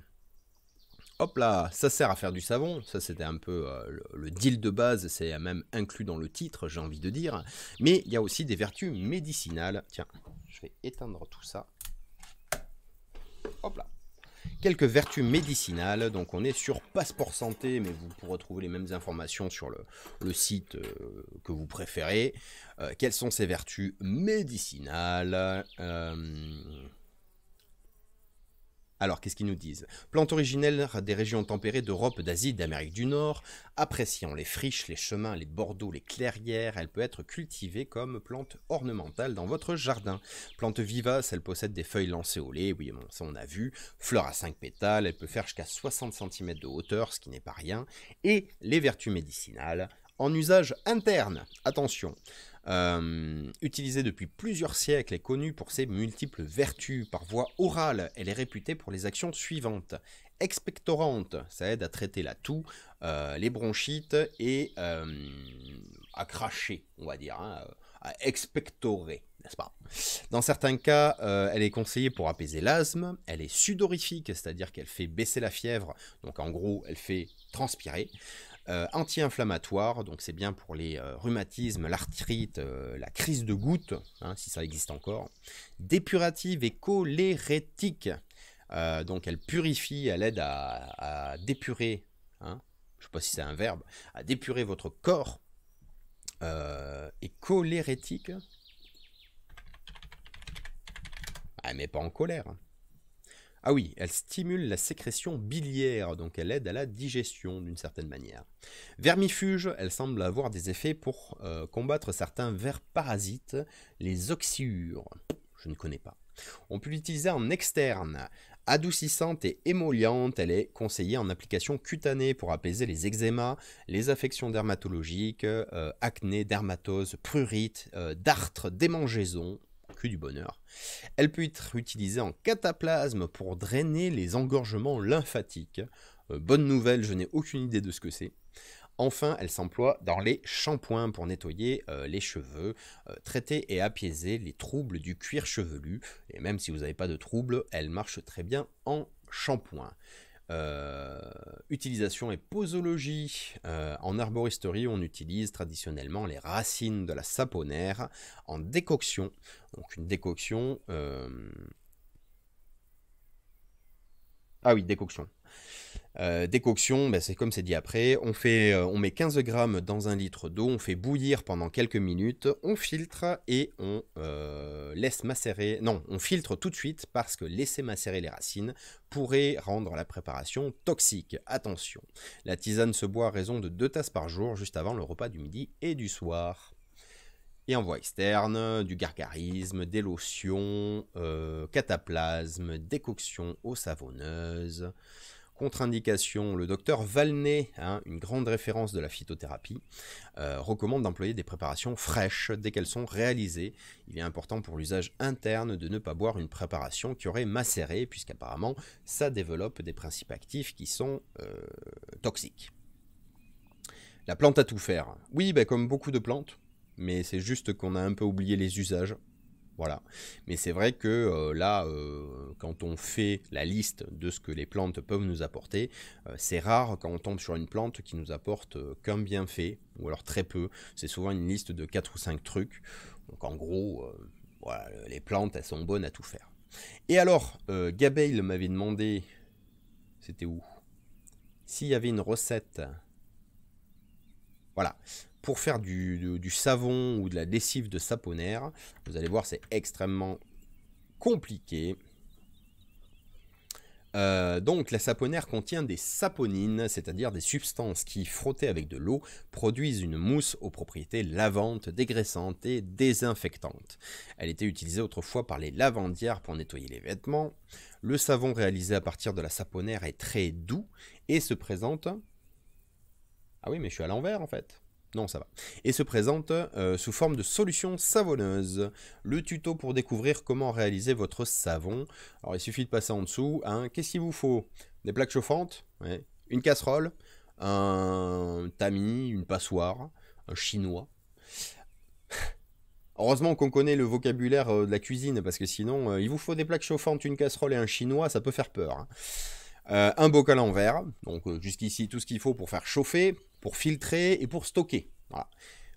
Hop là, ça sert à faire du savon, ça c'était un peu euh, le deal de base, c'est même inclus dans le titre, j'ai envie de dire. Mais il y a aussi des vertus médicinales. Tiens, je vais éteindre tout ça. Hop là quelques vertus médicinales. Donc on est sur Passeport Santé, mais vous pourrez retrouver les mêmes informations sur le, site euh, que vous préférez. Euh, quelles sont ces vertus médicinales euh, alors qu'est-ce qu'ils nous disent Plante originelle des régions tempérées d'Europe, d'Asie, d'Amérique du Nord, appréciant les friches, les chemins, les bordeaux, les clairières, elle peut être cultivée comme plante ornementale dans votre jardin. Plante vivace, elle possède des feuilles lancéolées, oui ça on a vu, fleurs à 5 pétales, elle peut faire jusqu'à 60 cm de hauteur, ce qui n'est pas rien, et les vertus médicinales en usage interne. Attention euh, utilisée depuis plusieurs siècles et connue pour ses multiples vertus. Par voie orale, elle est réputée pour les actions suivantes. Expectorante, ça aide à traiter la toux, euh, les bronchites et euh, à cracher, on va dire, hein, à expectorer. N'est-ce pas Dans certains cas, elle est conseillée pour apaiser l'asthme, elle est sudorifique, c'est-à-dire qu'elle fait baisser la fièvre, donc en gros, elle fait transpirer. Euh, anti-inflammatoire, donc c'est bien pour les euh, rhumatismes, l'arthrite, euh, la crise de goutte, hein, si ça existe encore, dépurative et cholérétique, donc elle purifie, elle aide à, dépurer, hein, je ne sais pas si c'est un verbe, à dépurer votre corps, et cholérétique, ah, mais pas en colère. Hein. Ah oui, elle stimule la sécrétion biliaire, donc elle aide à la digestion d'une certaine manière. Vermifuge, elle semble avoir des effets pour euh, combattre certains vers parasites, les oxyures. Je ne connais pas. On peut l'utiliser en externe. Adoucissante et émolliente, elle est conseillée en application cutanée pour apaiser les eczémas, les affections dermatologiques, euh, acné, dermatose, prurite, euh, dartre, démangeaison, du bonheur. Elle peut être utilisée en cataplasme pour drainer les engorgements lymphatiques. Euh, bonne nouvelle, je n'ai aucune idée de ce que c'est. Enfin, elle s'emploie dans les shampoings pour nettoyer euh, les cheveux, euh, traiter et apaiser les troubles du cuir chevelu. Et même si vous n'avez pas de troubles, elle marche très bien en shampoing. Euh, utilisation et posologie. Euh, en arboristerie, on utilise traditionnellement les racines de la saponaire en décoction. Donc une décoction... Euh, ah oui, décoction. Euh, décoction, ben c'est comme c'est dit après, on, fait, euh, on met 15 grammes dans un litre d'eau, on fait bouillir pendant quelques minutes, on filtre et on euh, laisse macérer, non, on filtre tout de suite parce que laisser macérer les racines pourrait rendre la préparation toxique. Attention, la tisane se boit à raison de deux tasses par jour juste avant le repas du midi et du soir. Et en voie externe, du gargarisme, des lotions, euh, cataplasmes, décoctions aux savonneuses. Contre-indication, le docteur Valnet, hein, une grande référence de la phytothérapie, euh, recommande d'employer des préparations fraîches dès qu'elles sont réalisées. Il est important pour l'usage interne de ne pas boire une préparation qui aurait macéré, puisqu'apparemment ça développe des principes actifs qui sont euh, toxiques. La plante à tout faire. Oui, ben, comme beaucoup de plantes, mais c'est juste qu'on a un peu oublié les usages. Voilà. Mais c'est vrai que euh, là, euh, quand on fait la liste de ce que les plantes peuvent nous apporter, euh, c'est rare quand on tombe sur une plante qui nous apporte qu'un bienfait, ou alors très peu. C'est souvent une liste de 4 ou 5 trucs. Donc en gros, les plantes, elles sont bonnes à tout faire. Et alors, Gabeil m'avait demandé, c'était où S'il y avait une recette. Voilà pour faire du, savon ou de la lessive de saponaire, Vous allez voir, c'est extrêmement compliqué. Euh, donc la saponaire contient des saponines, c'est-à-dire des substances qui, frottées avec de l'eau, produisent une mousse aux propriétés lavantes, dégraissantes et désinfectantes. Elle était utilisée autrefois par les lavandières pour nettoyer les vêtements. Le savon réalisé à partir de la saponaire est très doux et se présente... Ah oui, mais je suis à l'envers en fait. Non, ça va. Et se présente euh, sous forme de solution savonneuse. Le tuto pour découvrir comment réaliser votre savon. Alors, il suffit de passer en dessous. Hein. Qu'est-ce qu'il vous faut Des plaques chauffantes, une casserole, un tamis, une passoire, un chinois. [laughs] Heureusement qu'on connaît le vocabulaire euh, de la cuisine, parce que sinon, euh, il vous faut des plaques chauffantes, une casserole et un chinois, ça peut faire peur. Hein. un bocal en verre, donc jusqu'ici tout ce qu'il faut pour faire chauffer pour filtrer et pour stocker.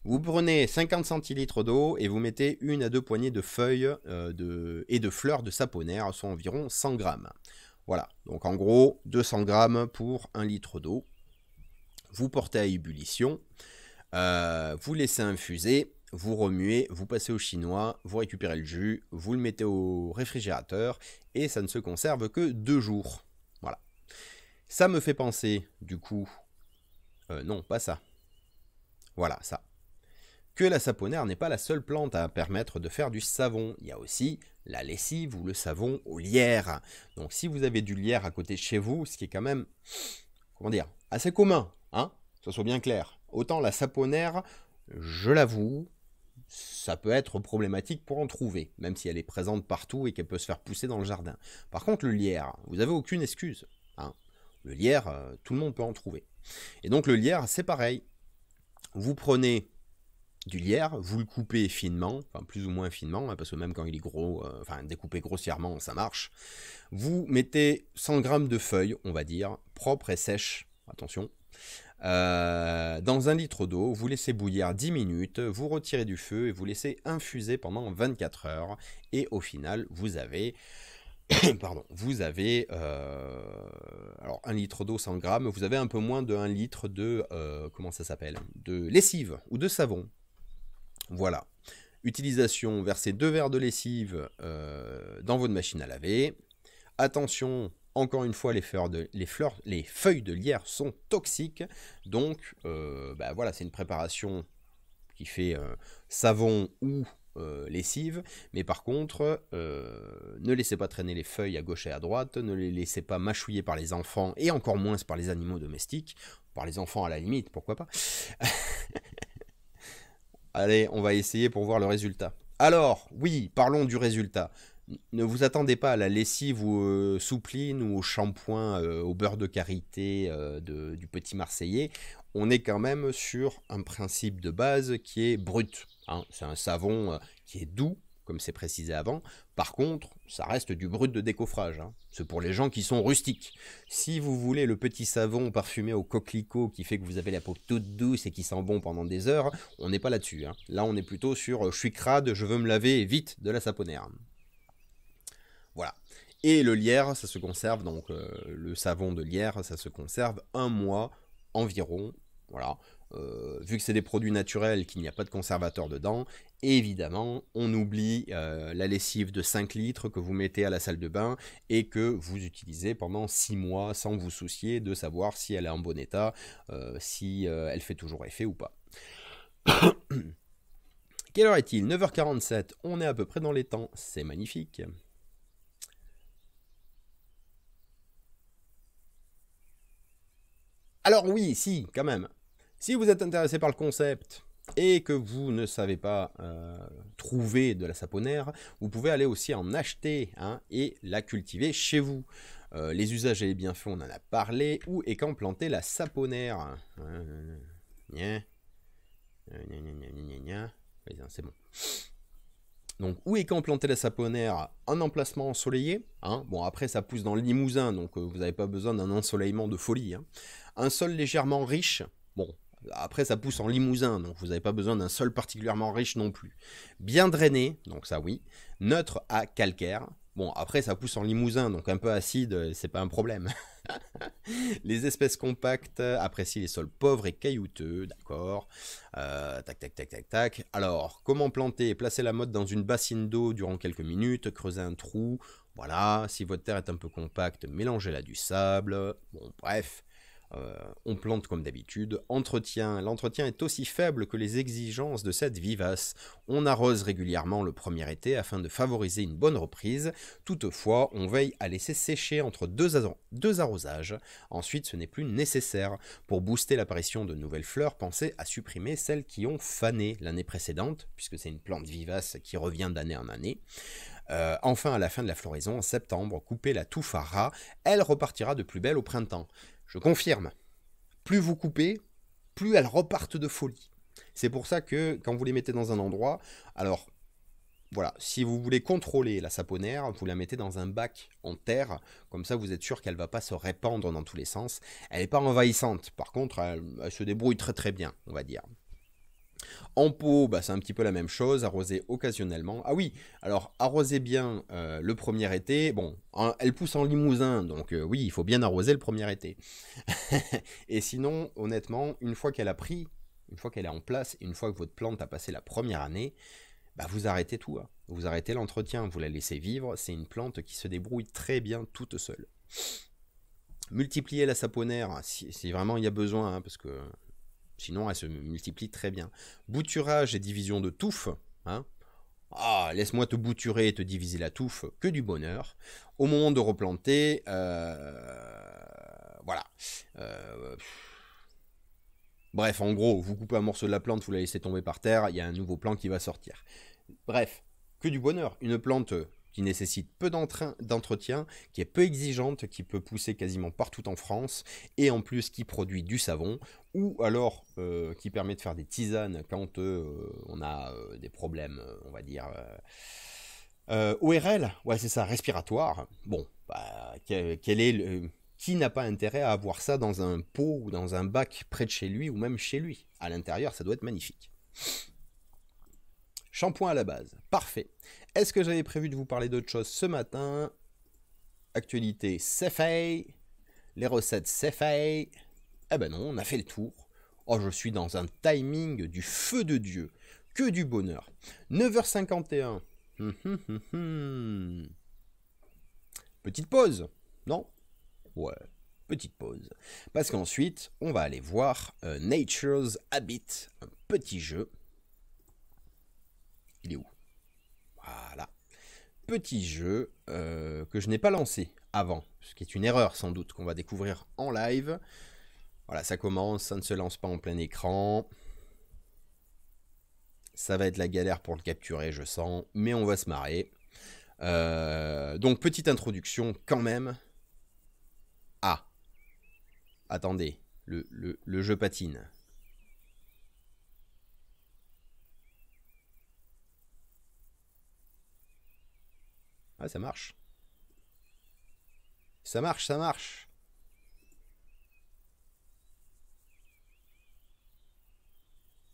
Vous prenez 50 centilitres d'eau et vous mettez une à deux poignées de feuilles euh, de, et de fleurs de saponaire, soit environ 100 grammes. Voilà, donc en gros 200 grammes pour un litre d'eau. Vous portez à ébullition, euh, vous laissez infuser, vous remuez, vous passez au chinois, vous récupérez le jus, vous le mettez au réfrigérateur et ça ne se conserve que deux jours. Voilà. Ça me fait penser du coup euh, non, pas ça. Voilà, ça. Que la saponaire n'est pas la seule plante à permettre de faire du savon. Il y a aussi la lessive ou le savon au lierre. Donc si vous avez du lierre à côté de chez vous, ce qui est quand même, comment dire, assez commun, hein, ce soit bien clair. Autant la saponaire, je l'avoue, ça peut être problématique pour en trouver, même si elle est présente partout et qu'elle peut se faire pousser dans le jardin. Par contre, le lierre, vous n'avez aucune excuse. Hein. Le lierre, euh, tout le monde peut en trouver. Et donc le lierre, c'est pareil. Vous prenez du lierre, vous le coupez finement, enfin plus ou moins finement, hein, parce que même quand il est gros, euh, enfin découper grossièrement, ça marche. Vous mettez 100 grammes de feuilles, on va dire, propres et sèches, attention. Euh, dans un litre d'eau, vous laissez bouillir 10 minutes, vous retirez du feu et vous laissez infuser pendant 24 heures. Et au final, vous avez [coughs] pardon, vous avez euh, alors 1 litre d'eau 100 grammes, vous avez un peu moins de 1 litre de euh, comment ça s'appelle de lessive ou de savon. Voilà. Utilisation versez deux verres de lessive euh, dans votre machine à laver. Attention, encore une fois, les fleurs de, les fleurs, les feuilles de lierre sont toxiques, donc bah voilà, c'est une préparation qui fait savon ou euh, lessive, mais par contre, euh, ne laissez pas traîner les feuilles à gauche et à droite, ne les laissez pas mâchouiller par les enfants et encore moins par les animaux domestiques, par les enfants à la limite, pourquoi pas. [laughs] Allez, on va essayer pour voir le résultat. Alors, oui, parlons du résultat. Ne vous attendez pas à la lessive ou euh, soupline ou au shampoing au beurre de carité du petit marseillais. On est quand même sur un principe de base qui est brut. Hein, c'est un savon euh, qui est doux, comme c'est précisé avant. Par contre, ça reste du brut de décoffrage. Hein. C'est pour les gens qui sont rustiques. Si vous voulez le petit savon parfumé au coquelicot qui fait que vous avez la peau toute douce et qui sent bon pendant des heures, on n'est pas là-dessus. Hein. Là, on est plutôt sur euh, je suis crade, je veux me laver vite de la saponnière. Voilà. Et le lierre, ça se conserve, donc euh, le savon de lierre, ça se conserve un mois environ. Voilà. Euh, vu que c'est des produits naturels, qu'il n'y a pas de conservateur dedans, évidemment, on oublie euh, la lessive de 5 litres que vous mettez à la salle de bain et que vous utilisez pendant 6 mois sans vous soucier de savoir si elle est en bon état, euh, si elle fait toujours effet ou pas. [coughs] Quelle heure est-il 9h47, on est à peu près dans les temps, c'est magnifique. Alors oui, si, quand même. Si vous êtes intéressé par le concept et que vous ne savez pas euh, trouver de la saponaire, vous pouvez aller aussi en acheter hein, et la cultiver chez vous. Euh, les usages et les bienfaits, on en a parlé. Où et quand planter la saponaire euh, hein, C'est bon. Donc, où et quand planter la saponaire Un emplacement ensoleillé. Hein. Bon, après, ça pousse dans le limousin, donc vous n'avez pas besoin d'un ensoleillement de folie. Un sol légèrement riche. Bon, après, ça pousse en limousin, donc vous n'avez pas besoin d'un sol particulièrement riche non plus. Bien drainé, donc ça oui. Neutre à calcaire. Bon, après, ça pousse en limousin, donc un peu acide, c'est pas un problème. les espèces compactes apprécient les sols pauvres et caillouteux, d'accord. tac, tac, tac, tac, tac. Alors, comment planter Placer la motte dans une bassine d'eau durant quelques minutes, creuser un trou. Voilà, si votre terre est un peu compacte, mélangez-la du sable. Bon, bref. Euh, on plante comme d'habitude. Entretien. L'entretien est aussi faible que les exigences de cette vivace. On arrose régulièrement le premier été afin de favoriser une bonne reprise. Toutefois, on veille à laisser sécher entre deux, arrosages. Ensuite, ce n'est plus nécessaire. Pour booster l'apparition de nouvelles fleurs, pensez à supprimer celles qui ont fané l'année précédente, puisque c'est une plante vivace qui revient d'année en année. Euh, enfin, à la fin de la floraison, en septembre, coupez la touffara. Elle repartira de plus belle au printemps. Je confirme, plus vous coupez, plus elles repartent de folie. C'est pour ça que quand vous les mettez dans un endroit, alors voilà, si vous voulez contrôler la saponaire, vous la mettez dans un bac en terre, comme ça vous êtes sûr qu'elle ne va pas se répandre dans tous les sens. Elle n'est pas envahissante, par contre elle se débrouille très très bien, on va dire. En pot, bah, c'est un petit peu la même chose, arroser occasionnellement. Ah oui, alors arroser bien euh, le premier été. Bon, elle pousse en limousin, donc euh, oui, il faut bien arroser le premier été. [laughs] et sinon, honnêtement, une fois qu'elle a pris, une fois qu'elle est en place, une fois que votre plante a passé la première année, bah, vous arrêtez tout. Hein. Vous arrêtez l'entretien, vous la laissez vivre. C'est une plante qui se débrouille très bien toute seule multiplier la saponaire, si, vraiment il y a besoin, hein, parce que Sinon, elle se multiplie très bien. Bouturage et division de touffe. Hein ah, laisse-moi te bouturer et te diviser la touffe, que du bonheur. Au moment de replanter, euh, voilà. Euh, Bref, en gros, vous coupez un morceau de la plante, vous la laissez tomber par terre, il y a un nouveau plant qui va sortir. Bref, que du bonheur. Une plante qui nécessite peu d'entretien, qui est peu exigeante, qui peut pousser quasiment partout en France, et en plus qui produit du savon, ou alors euh, qui permet de faire des tisanes quand euh, on a euh, des problèmes, on va dire. ORL, ouais c'est ça, respiratoire. Bon, bah, quel est qui n'a pas intérêt à avoir ça dans un pot ou dans un bac près de chez lui ou même chez lui À l'intérieur, ça doit être magnifique. Shampoing à la base, parfait. Est-ce que j'avais prévu de vous parler d'autre chose ce matin Actualité, c'est fait. Les recettes, c'est fait. Eh ben non, on a fait le tour. Oh, je suis dans un timing du feu de Dieu. Que du bonheur. 9h51. Hum, hum, hum, petite pause, non Ouais, petite pause. Parce qu'ensuite, on va aller voir euh, Nature's Habit, un petit jeu. Il est où Voilà. Petit jeu euh, que je n'ai pas lancé avant, ce qui est une erreur sans doute qu'on va découvrir en live. Voilà, ça commence, ça ne se lance pas en plein écran. Ça va être la galère pour le capturer, je sens, mais on va se marrer. Euh, donc, petite introduction quand même. Ah, attendez, le, le, le jeu patine. Ah, ça marche. Ça marche, ça marche.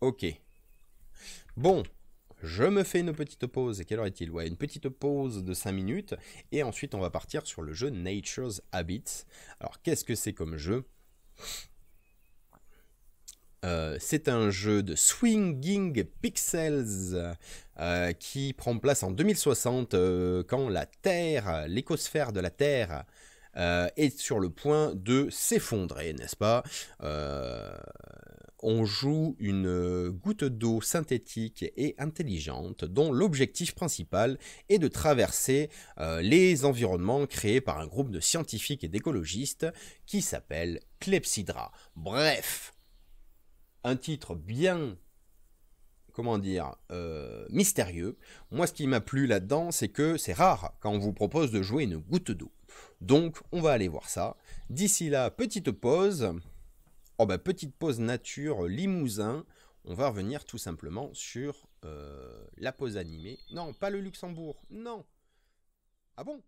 Ok. Bon, je me fais une petite pause. Et quelle heure est-il Ouais, une petite pause de 5 minutes. Et ensuite, on va partir sur le jeu Nature's Habits. Alors, qu'est-ce que c'est comme jeu euh, c'est un jeu de Swinging Pixels euh, qui prend place en 2060 euh, quand la Terre, l'écosphère de la Terre, est sur le point de s'effondrer, n'est-ce pas on joue une euh, goutte d'eau synthétique et intelligente dont l'objectif principal est de traverser euh, les environnements créés par un groupe de scientifiques et d'écologistes qui s'appelle Clepsydra. Bref, un titre bien comment dire, euh, mystérieux. Moi, ce qui m'a plu là-dedans, c'est que c'est rare quand on vous propose de jouer une goutte d'eau. Donc, on va aller voir ça. D'ici là, petite pause. Oh, bah, petite pause nature euh, Limousin. On va revenir tout simplement sur euh, la pause animée. Non, pas le Luxembourg. Non. Ah bon